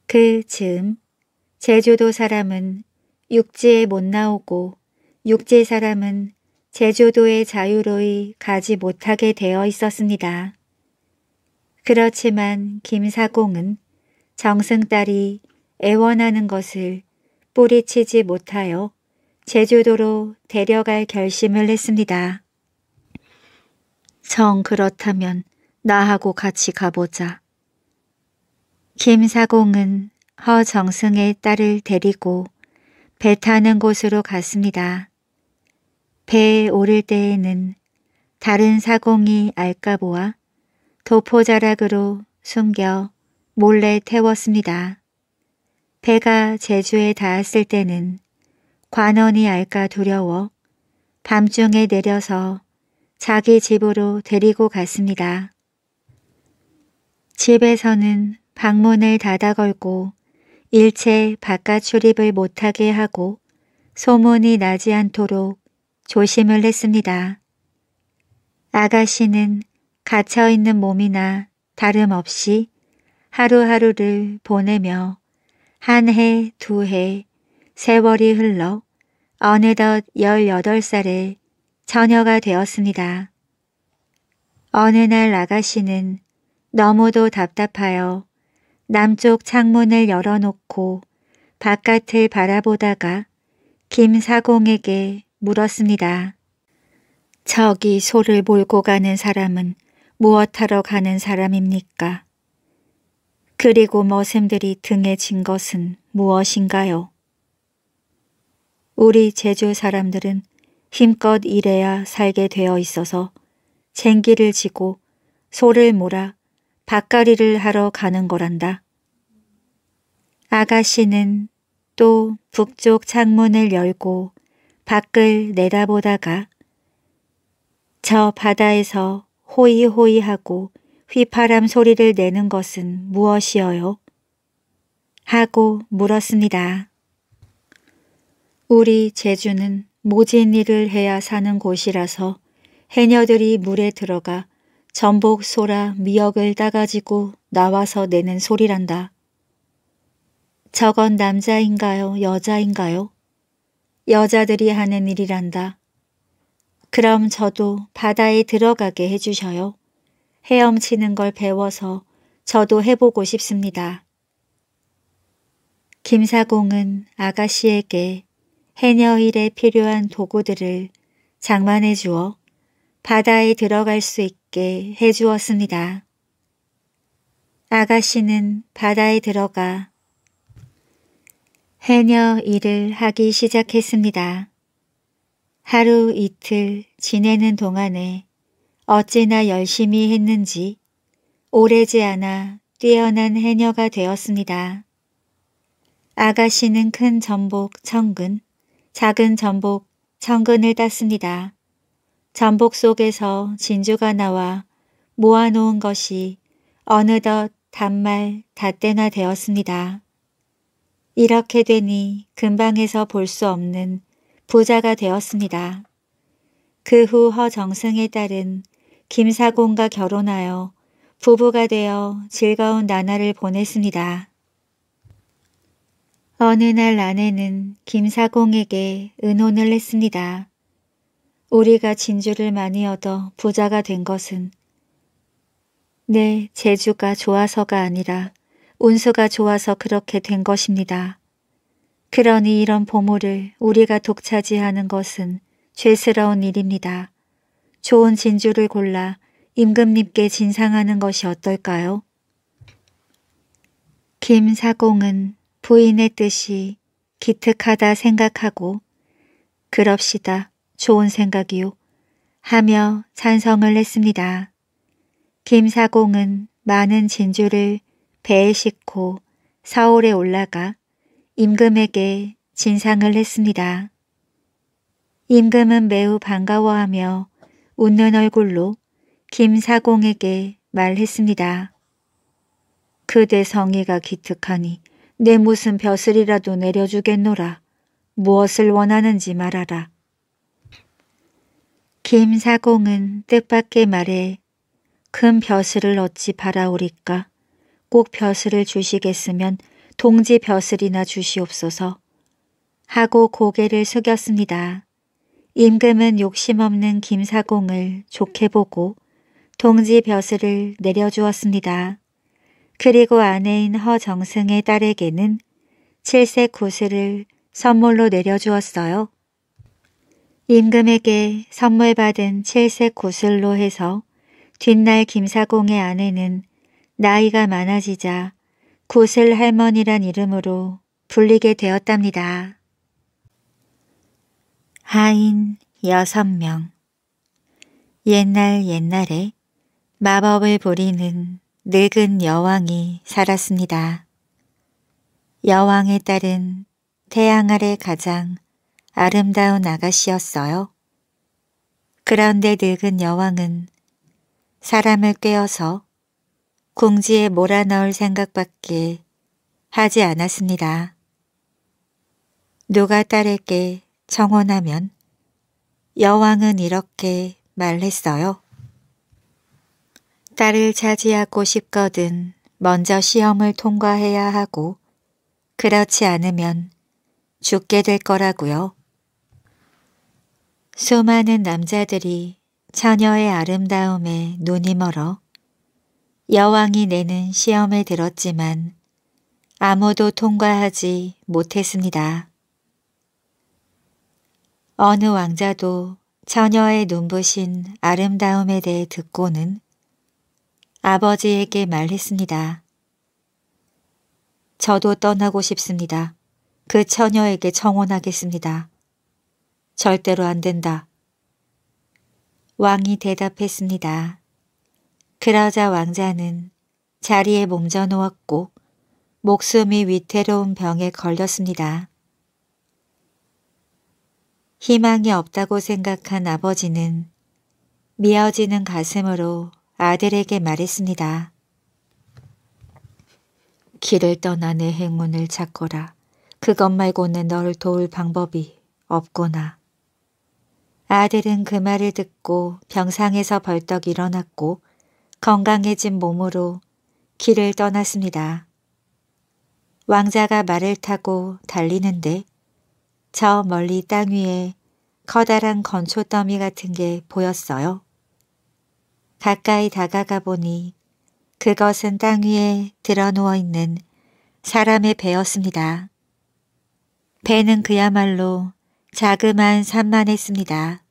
그 즈음 제주도 사람은 육지에 못 나오고 육지 사람은 제주도의 자유로이 가지 못하게 되어 있었습니다. 그렇지만 김사공은 정승딸이 애원하는 것을 뿌리치지 못하여 제주도로 데려갈 결심을 했습니다. 정 그렇다면 나하고 같이 가보자. 김사공은 허정승의 딸을 데리고 배 타는 곳으로 갔습니다. 배에 오를 때에는 다른 사공이 알까보아 도포자락으로 숨겨 몰래 태웠습니다. 배가 제주에 닿았을 때는 관원이 알까 두려워 밤중에 내려서 자기 집으로 데리고 갔습니다. 집에서는 방문을 닫아 걸고 일체 바깥 출입을 못하게 하고 소문이 나지 않도록 조심을 했습니다. 아가씨는 갇혀있는 몸이나 다름없이 하루하루를 보내며 한 해, 두 해, 세월이 흘러 어느덧 1 8살에 처녀가 되었습니다. 어느 날 아가씨는 너무도 답답하여 남쪽 창문을 열어놓고 바깥을 바라보다가 김사공에게 물었습니다. 저기 소를 몰고 가는 사람은 무엇하러 가는 사람입니까? 그리고 머슴들이 등에 진 것은 무엇인가요? 우리 제주 사람들은 힘껏 일해야 살게 되어 있어서 쟁기를 지고 소를 몰아 밭갈이를 하러 가는 거란다. 아가씨는 또 북쪽 창문을 열고 밖을 내다보다가 저 바다에서 호이호이하고 휘파람 소리를 내는 것은 무엇이어요? 하고 물었습니다. 우리 제주는 모진 일을 해야 사는 곳이라서 해녀들이 물에 들어가 전복 소라 미역을 따가지고 나와서 내는 소리란다. 저건 남자인가요 여자인가요? 여자들이 하는 일이란다. 그럼 저도 바다에 들어가게 해주셔요. 헤엄치는 걸 배워서 저도 해보고 싶습니다. 김사공은 아가씨에게 해녀일에 필요한 도구들을 장만해 주어 바다에 들어갈 수 있게 해주었습니다. 아가씨는 바다에 들어가 해녀 일을 하기 시작했습니다. 하루 이틀 지내는 동안에 어찌나 열심히 했는지 오래지 않아 뛰어난 해녀가 되었습니다. 아가씨는 큰 전복 천근, 작은 전복 천근을 땄습니다. 잠복 속에서 진주가 나와 모아놓은 것이 어느덧 단말 닷대나 되었습니다. 이렇게 되니 금방에서볼 수 없는 부자가 되었습니다. 그 후 허정승에 따른 김사공과 결혼하여 부부가 되어 즐거운 나날을 보냈습니다. 어느 날 아내는 김사공에게 의논을 했습니다. 우리가 진주를 많이 얻어 부자가 된 것은 내 재주가 좋아서가 아니라 운수가 좋아서 그렇게 된 것입니다. 그러니 이런 보물을 우리가 독차지하는 것은 죄스러운 일입니다. 좋은 진주를 골라 임금님께 진상하는 것이 어떨까요? 김사공은 부인의 뜻이 기특하다 생각하고 그럽시다. 좋은 생각이요. 하며 찬성을 했습니다. 김사공은 많은 진주를 배에 싣고 서울에 올라가 임금에게 진상을 했습니다. 임금은 매우 반가워하며 웃는 얼굴로 김사공에게 말했습니다. 그대 성의가 기특하니 내 무슨 벼슬이라도 내려주겠노라. 무엇을 원하는지 말하라. 김사공은 뜻밖의 말에 큰 벼슬을 어찌 바라오리까 꼭 벼슬을 주시겠으면 동지 벼슬이나 주시옵소서 하고 고개를 숙였습니다. 임금은 욕심 없는 김사공을 좋게 보고 동지 벼슬을 내려주었습니다. 그리고 아내인 허정승의 딸에게는 칠색 구슬을 선물로 내려주었어요. 임금에게 선물받은 칠색 구슬로 해서 뒷날 김사공의 아내는 나이가 많아지자 구슬 할머니란 이름으로 불리게 되었답니다. 하인 여섯 명 옛날 옛날에 마법을 부리는 늙은 여왕이 살았습니다. 여왕의 딸은 태양 아래 가장 아름다운 아가씨였어요. 그런데 늙은 여왕은 사람을 꿰어서 궁지에 몰아넣을 생각밖에 하지 않았습니다. 누가 딸에게 청혼하면 여왕은 이렇게 말했어요. 딸을 차지하고 싶거든 먼저 시험을 통과해야 하고 그렇지 않으면 죽게 될 거라고요. 수많은 남자들이 처녀의 아름다움에 눈이 멀어 여왕이 내는 시험에 들었지만 아무도 통과하지 못했습니다. 어느 왕자도 처녀의 눈부신 아름다움에 대해 듣고는 아버지에게 말했습니다. 저도 떠나고 싶습니다. 그 처녀에게 청혼하겠습니다. 절대로 안 된다. 왕이 대답했습니다. 그러자 왕자는 자리에 몸져 놓았고 목숨이 위태로운 병에 걸렸습니다. 희망이 없다고 생각한 아버지는 미어지는 가슴으로 아들에게 말했습니다. 길을 떠나 내 행운을 찾거라. 그것 말고는 너를 도울 방법이 없구나. 아들은 그 말을 듣고 병상에서 벌떡 일어났고 건강해진 몸으로 길을 떠났습니다. 왕자가 말을 타고 달리는데 저 멀리 땅 위에 커다란 건초더미 같은 게 보였어요. 가까이 다가가 보니 그것은 땅 위에 드러누워 있는 사람의 배였습니다. 배는 그야말로 자그만 산만했습니다.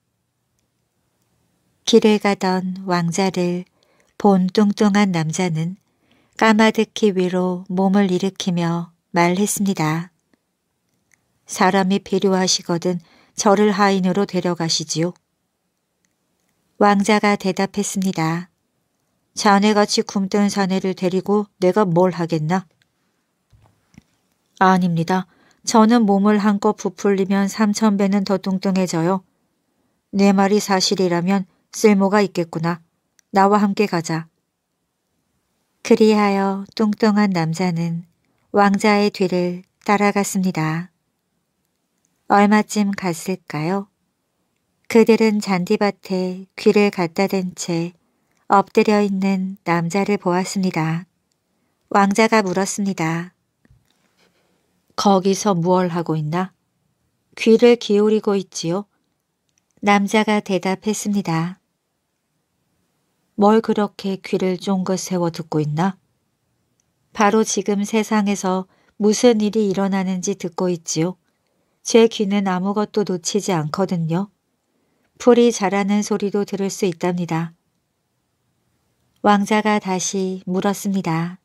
길을 가던 왕자를 본 뚱뚱한 남자는 까마득히 위로 몸을 일으키며 말했습니다. 사람이 필요하시거든 저를 하인으로 데려가시지요. 왕자가 대답했습니다. 자네같이 굶뜬 사내를 데리고 내가 뭘 하겠나? 아닙니다. 저는 몸을 한껏 부풀리면 삼천 배는 더 뚱뚱해져요. 내 말이 사실이라면 쓸모가 있겠구나. 나와 함께 가자. 그리하여 뚱뚱한 남자는 왕자의 뒤를 따라갔습니다. 얼마쯤 갔을까요? 그들은 잔디밭에 귀를 갖다 댄 채 엎드려 있는 남자를 보았습니다. 왕자가 물었습니다. 거기서 무얼 하고 있나? 귀를 기울이고 있지요. 남자가 대답했습니다. 뭘 그렇게 귀를 쫑긋 세워 듣고 있나? 바로 지금 세상에서 무슨 일이 일어나는지 듣고 있지요. 제 귀는 아무것도 놓치지 않거든요. 풀이 자라는 소리도 들을 수 있답니다. 왕자가 다시 물었습니다.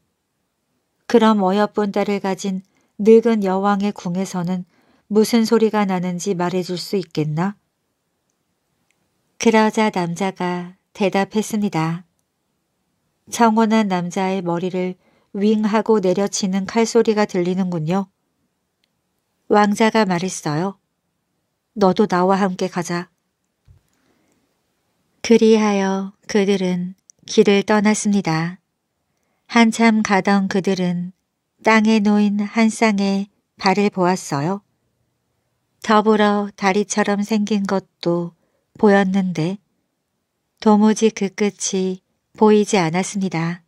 그럼 어여쁜 딸을 가진 늙은 여왕의 궁에서는 무슨 소리가 나는지 말해줄 수 있겠나? 그러자 남자가 대답했습니다. 청원한 남자의 머리를 윙하고 내려치는 칼소리가 들리는군요. 왕자가 말했어요. 너도 나와 함께 가자. 그리하여 그들은 길을 떠났습니다. 한참 가던 그들은 땅에 놓인 한 쌍의 발을 보았어요. 더불어 다리처럼 생긴 것도 보였는데 도무지 그 끝이 보이지 않았습니다.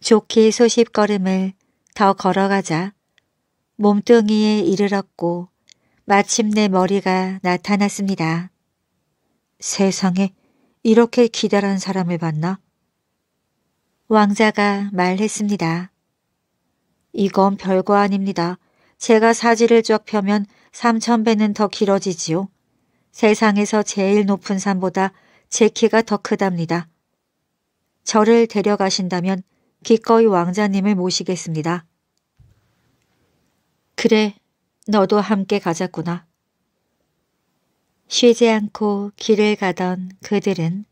좋게 소십 걸음을 더 걸어가자 몸뚱이에 이르렀고 마침내 머리가 나타났습니다. 세상에 이렇게 기다란 사람을 봤나? 왕자가 말했습니다. 이건 별거 아닙니다. 제가 사지를 쫙 펴면 3천배는더 길어지지요. 세상에서 제일 높은 산보다 제 키가 더 크답니다. 저를 데려가신다면 기꺼이 왕자님을 모시겠습니다. 그래, 너도 함께 가자꾸나. 쉬지 않고 길을 가던 그들은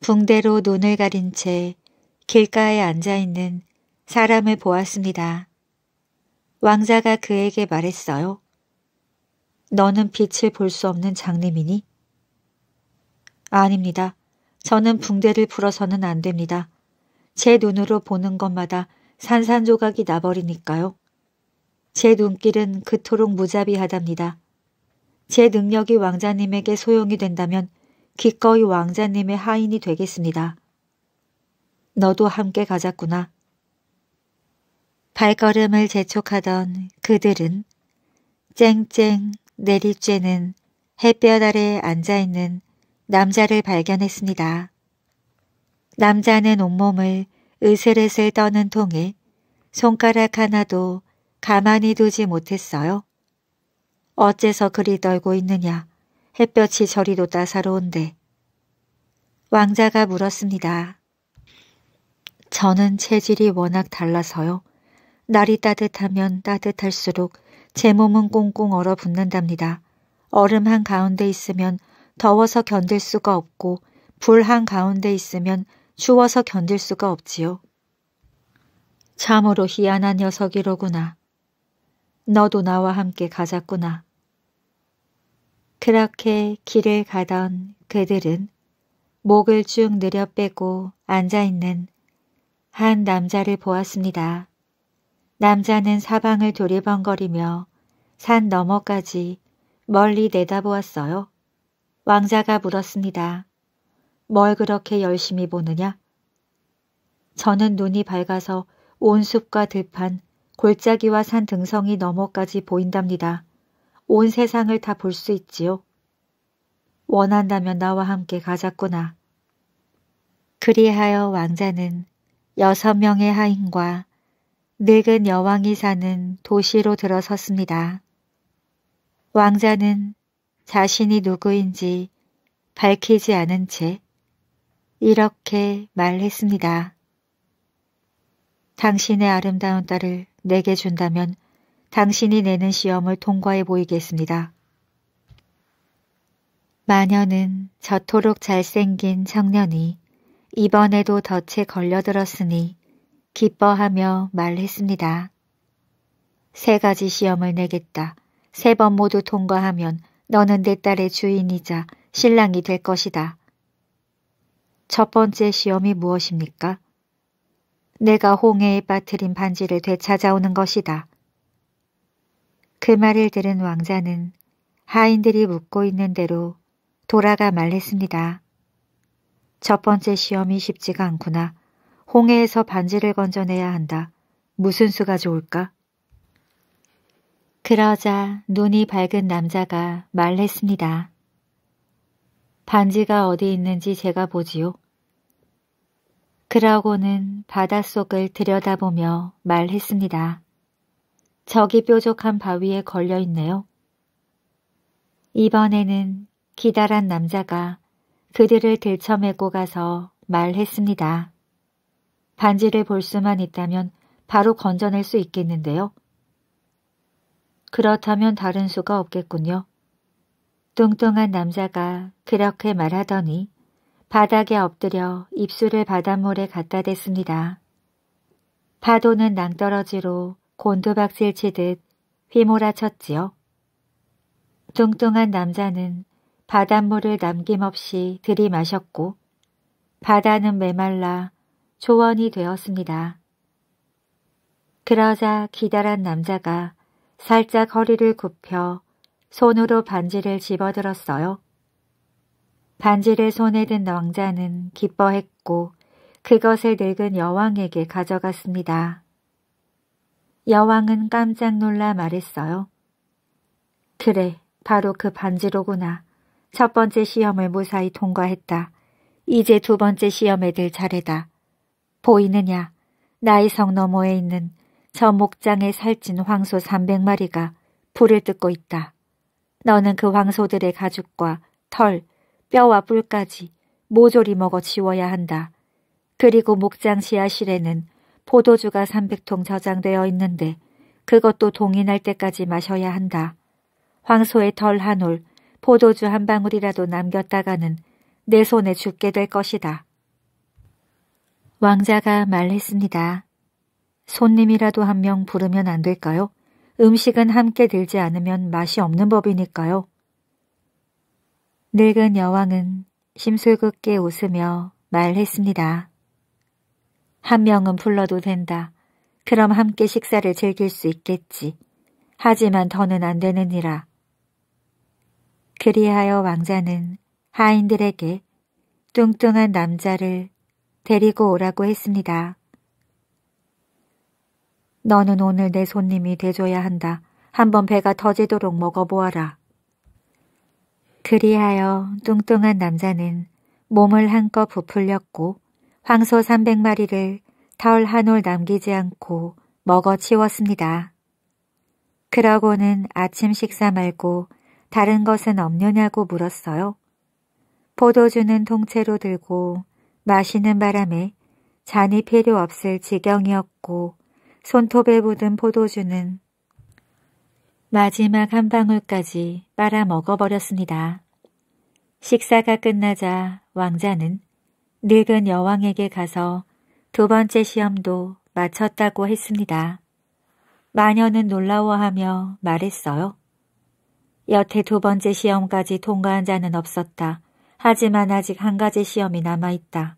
붕대로 눈을 가린 채 길가에 앉아있는 사람을 보았습니다. 왕자가 그에게 말했어요. 너는 빛을 볼 수 없는 장님이니? 아닙니다. 저는 붕대를 풀어서는 안 됩니다. 제 눈으로 보는 것마다 산산조각이 나버리니까요. 제 눈길은 그토록 무자비하답니다. 제 능력이 왕자님에게 소용이 된다면 기꺼이 왕자님의 하인이 되겠습니다. 너도 함께 가자꾸나. 발걸음을 재촉하던 그들은 쨍쨍 내리쬐는 햇볕 아래 앉아있는 남자를 발견했습니다. 남자는 온몸을 으슬으슬 떠는 통에 손가락 하나도 가만히 두지 못했어요. 어째서 그리 떨고 있느냐. 햇볕이 저리도 따사로운데. 왕자가 물었습니다. 저는 체질이 워낙 달라서요. 날이 따뜻하면 따뜻할수록 제 몸은 꽁꽁 얼어붙는답니다. 얼음 한 가운데 있으면 더워서 견딜 수가 없고 불 한 가운데 있으면 추워서 견딜 수가 없지요. 참으로 희한한 녀석이로구나. 너도 나와 함께 가자꾸나. 그렇게 길을 가던 그들은 목을 쭉 내려 빼고 앉아있는 한 남자를 보았습니다. 남자는 사방을 두리번거리며산 너머까지 멀리 내다보았어요. 왕자가 물었습니다. 뭘 그렇게 열심히 보느냐? 저는 눈이 밝아서 온 숲과 들판, 골짜기와 산 등성이 너머까지 보인답니다. 온 세상을 다 볼 수 있지요. 원한다면 나와 함께 가자꾸나. 그리하여 왕자는 여섯 명의 하인과 늙은 여왕이 사는 도시로 들어섰습니다. 왕자는 자신이 누구인지 밝히지 않은 채 이렇게 말했습니다. 당신의 아름다운 딸을 내게 준다면 당신이 내는 시험을 통과해 보이겠습니다. 마녀는 저토록 잘생긴 청년이 이번에도 덫에 걸려들었으니 기뻐하며 말했습니다. 세 가지 시험을 내겠다. 세 번 모두 통과하면 너는 내 딸의 주인이자 신랑이 될 것이다. 첫 번째 시험이 무엇입니까? 내가 홍해에 빠뜨린 반지를 되찾아오는 것이다. 그 말을 들은 왕자는 하인들이 묻고 있는 대로 돌아가 말했습니다. 첫 번째 시험이 쉽지가 않구나. 홍해에서 반지를 건져내야 한다. 무슨 수가 좋을까? 그러자 눈이 밝은 남자가 말했습니다. 반지가 어디 있는지 제가 보지요. 그러고는 바닷속을 들여다보며 말했습니다. 저기 뾰족한 바위에 걸려있네요. 이번에는 기다란 남자가 그들을 들쳐매고 가서 말했습니다. 반지를 볼 수만 있다면 바로 건져낼 수 있겠는데요. 그렇다면 다른 수가 없겠군요. 뚱뚱한 남자가 그렇게 말하더니 바닥에 엎드려 입술을 바닷물에 갖다 댔습니다. 파도는 낭떠러지로 곤두박질 치듯 휘몰아쳤지요. 뚱뚱한 남자는 바닷물을 남김없이 들이마셨고 바다는 메말라 조언이 되었습니다. 그러자 기다란 남자가 살짝 허리를 굽혀 손으로 반지를 집어들었어요. 반지를 손에 든 왕자는 기뻐했고 그것을 늙은 여왕에게 가져갔습니다. 여왕은 깜짝 놀라 말했어요. 그래, 바로 그 반지로구나. 첫 번째 시험을 무사히 통과했다. 이제 두 번째 시험에 들 차례다. 보이느냐 나의 성 너머에 있는 저 목장에 살찐 황소 300마리가 불을 뜯고 있다. 너는 그 황소들의 가죽과 털, 뼈와 뿔까지 모조리 먹어 치워야 한다. 그리고 목장 지하실에는 포도주가 300통 저장되어 있는데 그것도 동인할 때까지 마셔야 한다. 황소의 털 한 올, 포도주 한 방울이라도 남겼다가는 내 손에 죽게 될 것이다. 왕자가 말했습니다. 손님이라도 한 명 부르면 안 될까요? 음식은 함께 들지 않으면 맛이 없는 법이니까요. 늙은 여왕은 심술궂게 웃으며 말했습니다. 한 명은 불러도 된다. 그럼 함께 식사를 즐길 수 있겠지. 하지만 더는 안 되느니라. 그리하여 왕자는 하인들에게 뚱뚱한 남자를 데리고 오라고 했습니다. 너는 오늘 내 손님이 돼줘야 한다. 한번 배가 터지도록 먹어보아라. 그리하여 뚱뚱한 남자는 몸을 한껏 부풀렸고 황소 300마리를 털 한올 남기지 않고 먹어치웠습니다. 그러고는 아침 식사 말고 다른 것은 없느냐고 물었어요. 포도주는 통째로 들고 마시는 바람에 잔이 필요 없을 지경이었고 손톱에 묻은 포도주는 마지막 한 방울까지 빨아먹어버렸습니다. 식사가 끝나자 왕자는 늙은 여왕에게 가서 두 번째 시험도 마쳤다고 했습니다. 마녀는 놀라워하며 말했어요. 여태 두 번째 시험까지 통과한 자는 없었다. 하지만 아직 한 가지 시험이 남아있다.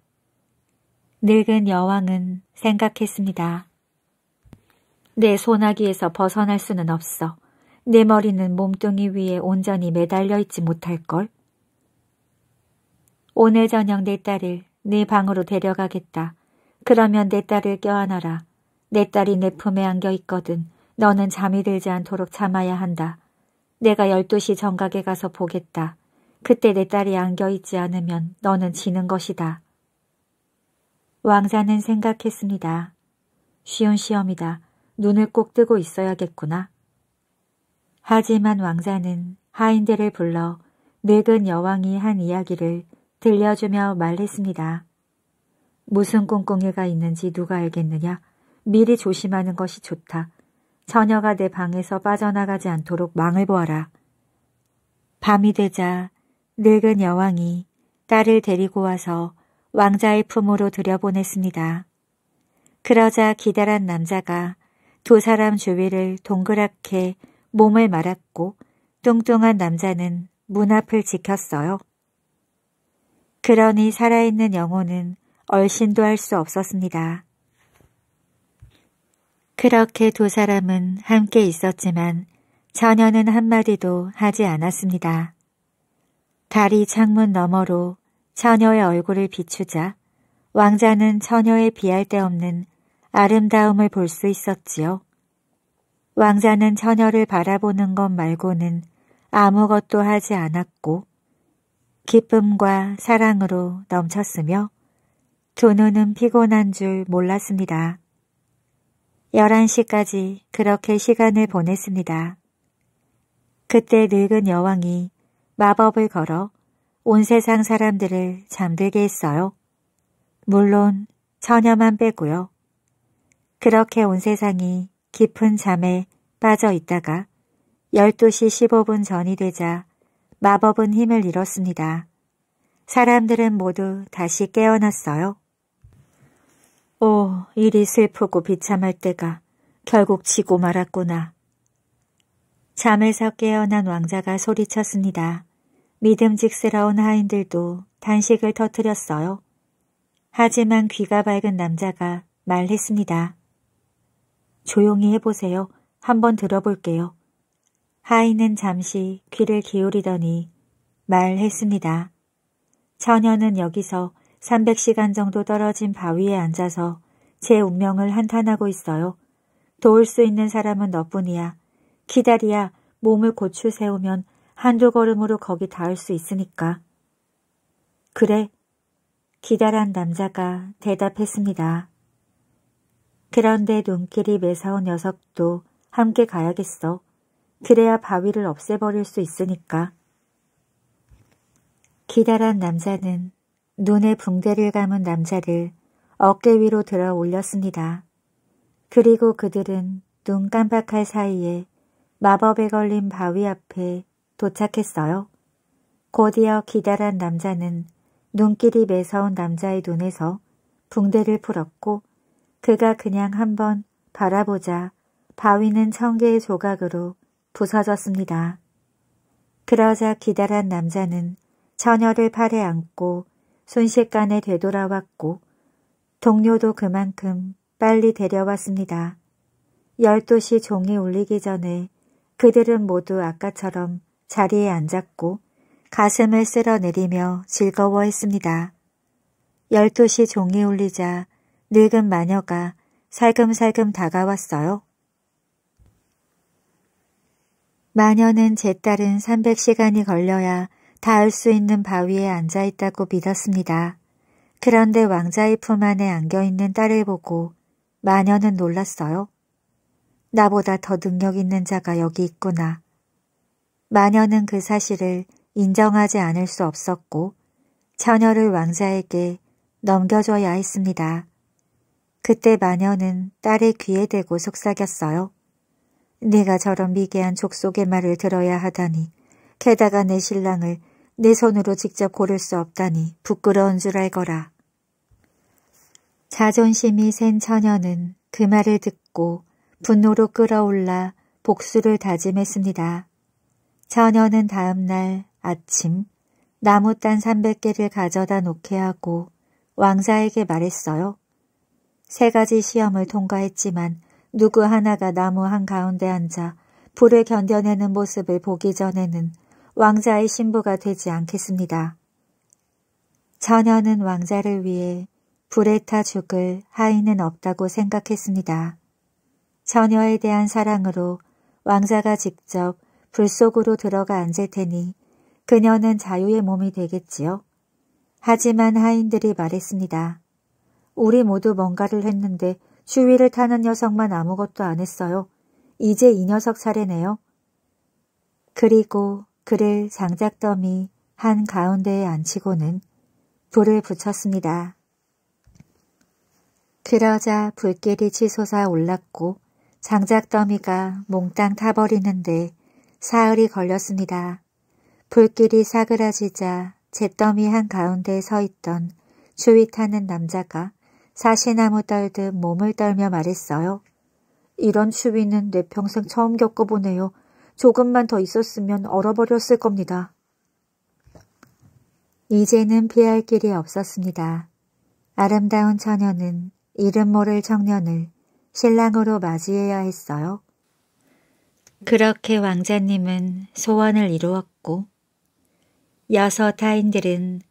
늙은 여왕은 생각했습니다. 내 소나기에서 벗어날 수는 없어. 내 머리는 몸뚱이 위에 온전히 매달려 있지 못할걸? 오늘 저녁 내 딸을 네 방으로 데려가겠다. 그러면 내 딸을 껴안아라. 내 딸이 내 품에 안겨 있거든. 너는 잠이 들지 않도록 참아야 한다. 내가 12시 정각에 가서 보겠다. 그때 내 딸이 안겨있지 않으면 너는 지는 것이다. 왕자는 생각했습니다. 쉬운 시험이다. 눈을 꼭 뜨고 있어야겠구나. 하지만 왕자는 하인들을 불러 늙은 여왕이 한 이야기를 들려주며 말했습니다. 무슨 꿍꿍이가 있는지 누가 알겠느냐. 미리 조심하는 것이 좋다. 처녀가 내 방에서 빠져나가지 않도록 망을 보아라. 밤이 되자 늙은 여왕이 딸을 데리고 와서 왕자의 품으로 들여보냈습니다. 그러자 기다란 남자가 두 사람 주위를 동그랗게 몸을 말았고 뚱뚱한 남자는 문 앞을 지켰어요. 그러니 살아있는 영혼은 얼씬도 할 수 없었습니다. 그렇게 두 사람은 함께 있었지만 처녀는 한마디도 하지 않았습니다. 달이 창문 너머로 처녀의 얼굴을 비추자 왕자는 처녀의 비할 데 없는 아름다움을 볼 수 있었지요. 왕자는 처녀를 바라보는 것 말고는 아무것도 하지 않았고 기쁨과 사랑으로 넘쳤으며 두 눈은 피곤한 줄 몰랐습니다. 11시까지 그렇게 시간을 보냈습니다. 그때 늙은 여왕이 마법을 걸어 온 세상 사람들을 잠들게 했어요. 물론 처녀만 빼고요. 그렇게 온 세상이 깊은 잠에 빠져 있다가 12시 15분 전이 되자 마법은 힘을 잃었습니다. 사람들은 모두 다시 깨어났어요. 오, 일이 슬프고 비참할 때가 결국 지고 말았구나. 잠에서 깨어난 왕자가 소리쳤습니다. 믿음직스러운 하인들도 단식을 터뜨렸어요. 하지만 귀가 밝은 남자가 말했습니다. 조용히 해보세요. 한번 들어볼게요. 하인은 잠시 귀를 기울이더니 말했습니다. 처녀는 여기서 300시간 정도 떨어진 바위에 앉아서 제 운명을 한탄하고 있어요. 도울 수 있는 사람은 너뿐이야. 기다리야 몸을 고추 세우면 한두 걸음으로 거기 닿을 수 있으니까. 그래. 기다란 남자가 대답했습니다. 그런데 눈길이 매서운 녀석도 함께 가야겠어. 그래야 바위를 없애버릴 수 있으니까. 기다란 남자는 눈에 붕대를 감은 남자를 어깨 위로 들어 올렸습니다. 그리고 그들은 눈 깜빡할 사이에 마법에 걸린 바위 앞에 도착했어요. 곧이어 기다란 남자는 눈길이 매서운 남자의 눈에서 붕대를 풀었고 그가 그냥 한번 바라보자 바위는 천 개의 조각으로 부서졌습니다. 그러자 기다란 남자는 처녀를 팔에 안고 순식간에 되돌아왔고 동료도 그만큼 빨리 데려왔습니다. 12시 종이 울리기 전에 그들은 모두 아까처럼 자리에 앉았고 가슴을 쓸어내리며 즐거워했습니다. 12시 종이 울리자 늙은 마녀가 살금살금 다가왔어요. 마녀는 제 딸은 300시간이 걸려야 닿을 수 있는 바위에 앉아있다고 믿었습니다. 그런데 왕자의 품 안에 안겨있는 딸을 보고 마녀는 놀랐어요. 나보다 더 능력 있는 자가 여기 있구나. 마녀는 그 사실을 인정하지 않을 수 없었고 처녀를 왕자에게 넘겨줘야 했습니다. 그때 마녀는 딸의 귀에 대고 속삭였어요. 네가 저런 미개한 족속의 말을 들어야 하다니 게다가 내 신랑을 내 손으로 직접 고를 수 없다니 부끄러운 줄 알거라. 자존심이 센 처녀는 그 말을 듣고 분노로 끌어올라 복수를 다짐했습니다. 처녀는 다음날 아침 나무단 300개를 가져다 놓게 하고 왕자에게 말했어요. 세 가지 시험을 통과했지만 누구 하나가 나무 한가운데 앉아 불을 견뎌내는 모습을 보기 전에는 왕자의 신부가 되지 않겠습니다. 처녀는 왕자를 위해 불에 타 죽을 하인은 없다고 생각했습니다. 처녀에 대한 사랑으로 왕자가 직접 불 속으로 들어가 앉을 테니 그녀는 자유의 몸이 되겠지요. 하지만 하인들이 말했습니다. 우리 모두 뭔가를 했는데 추위를 타는 녀석만 아무것도 안 했어요. 이제 이 녀석 차례네요. 그리고 그를 장작더미 한 가운데에 앉히고는 불을 붙였습니다. 그러자 불길이 치솟아 올랐고 장작더미가 몽땅 타버리는데 사흘이 걸렸습니다. 불길이 사그라지자 잿더미 한가운데 서 있던 주위 타는 남자가 사시나무 떨듯 몸을 떨며 말했어요. 이런 추위는 내 평생 처음 겪어보네요. 조금만 더 있었으면 얼어버렸을 겁니다. 이제는 피할 길이 없었습니다. 아름다운 처녀는 이름 모를 청년을 신랑으로 맞이해야 했어요. 그렇게 왕자님은 소원을 이루었고 여섯 타인들은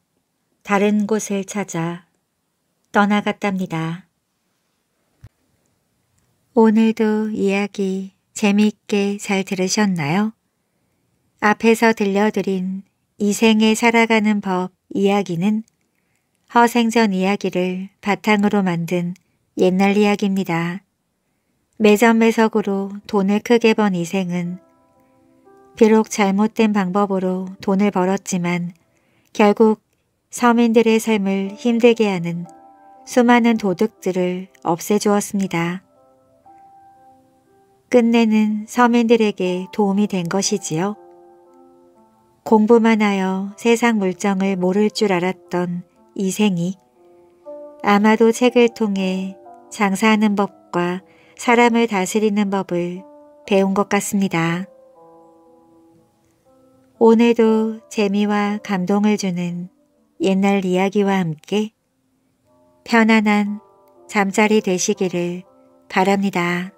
다른 곳을 찾아 떠나갔답니다. 오늘도 이야기 재미있게 잘 들으셨나요? 앞에서 들려드린 이생에 살아가는 법 이야기는 허생전 이야기를 바탕으로 만든 옛날 이야기입니다. 매점매석으로 돈을 크게 번 이생은 비록 잘못된 방법으로 돈을 벌었지만 결국 서민들의 삶을 힘들게 하는 수많은 도둑들을 없애주었습니다. 끝내는 서민들에게 도움이 된 것이지요. 공부만 하여 세상 물정을 모를 줄 알았던 이생이 아마도 책을 통해 장사하는 법과 사람을 다스리는 법을 배운 것 같습니다. 오늘도 재미와 감동을 주는 옛날 이야기와 함께 편안한 잠자리 되시기를 바랍니다.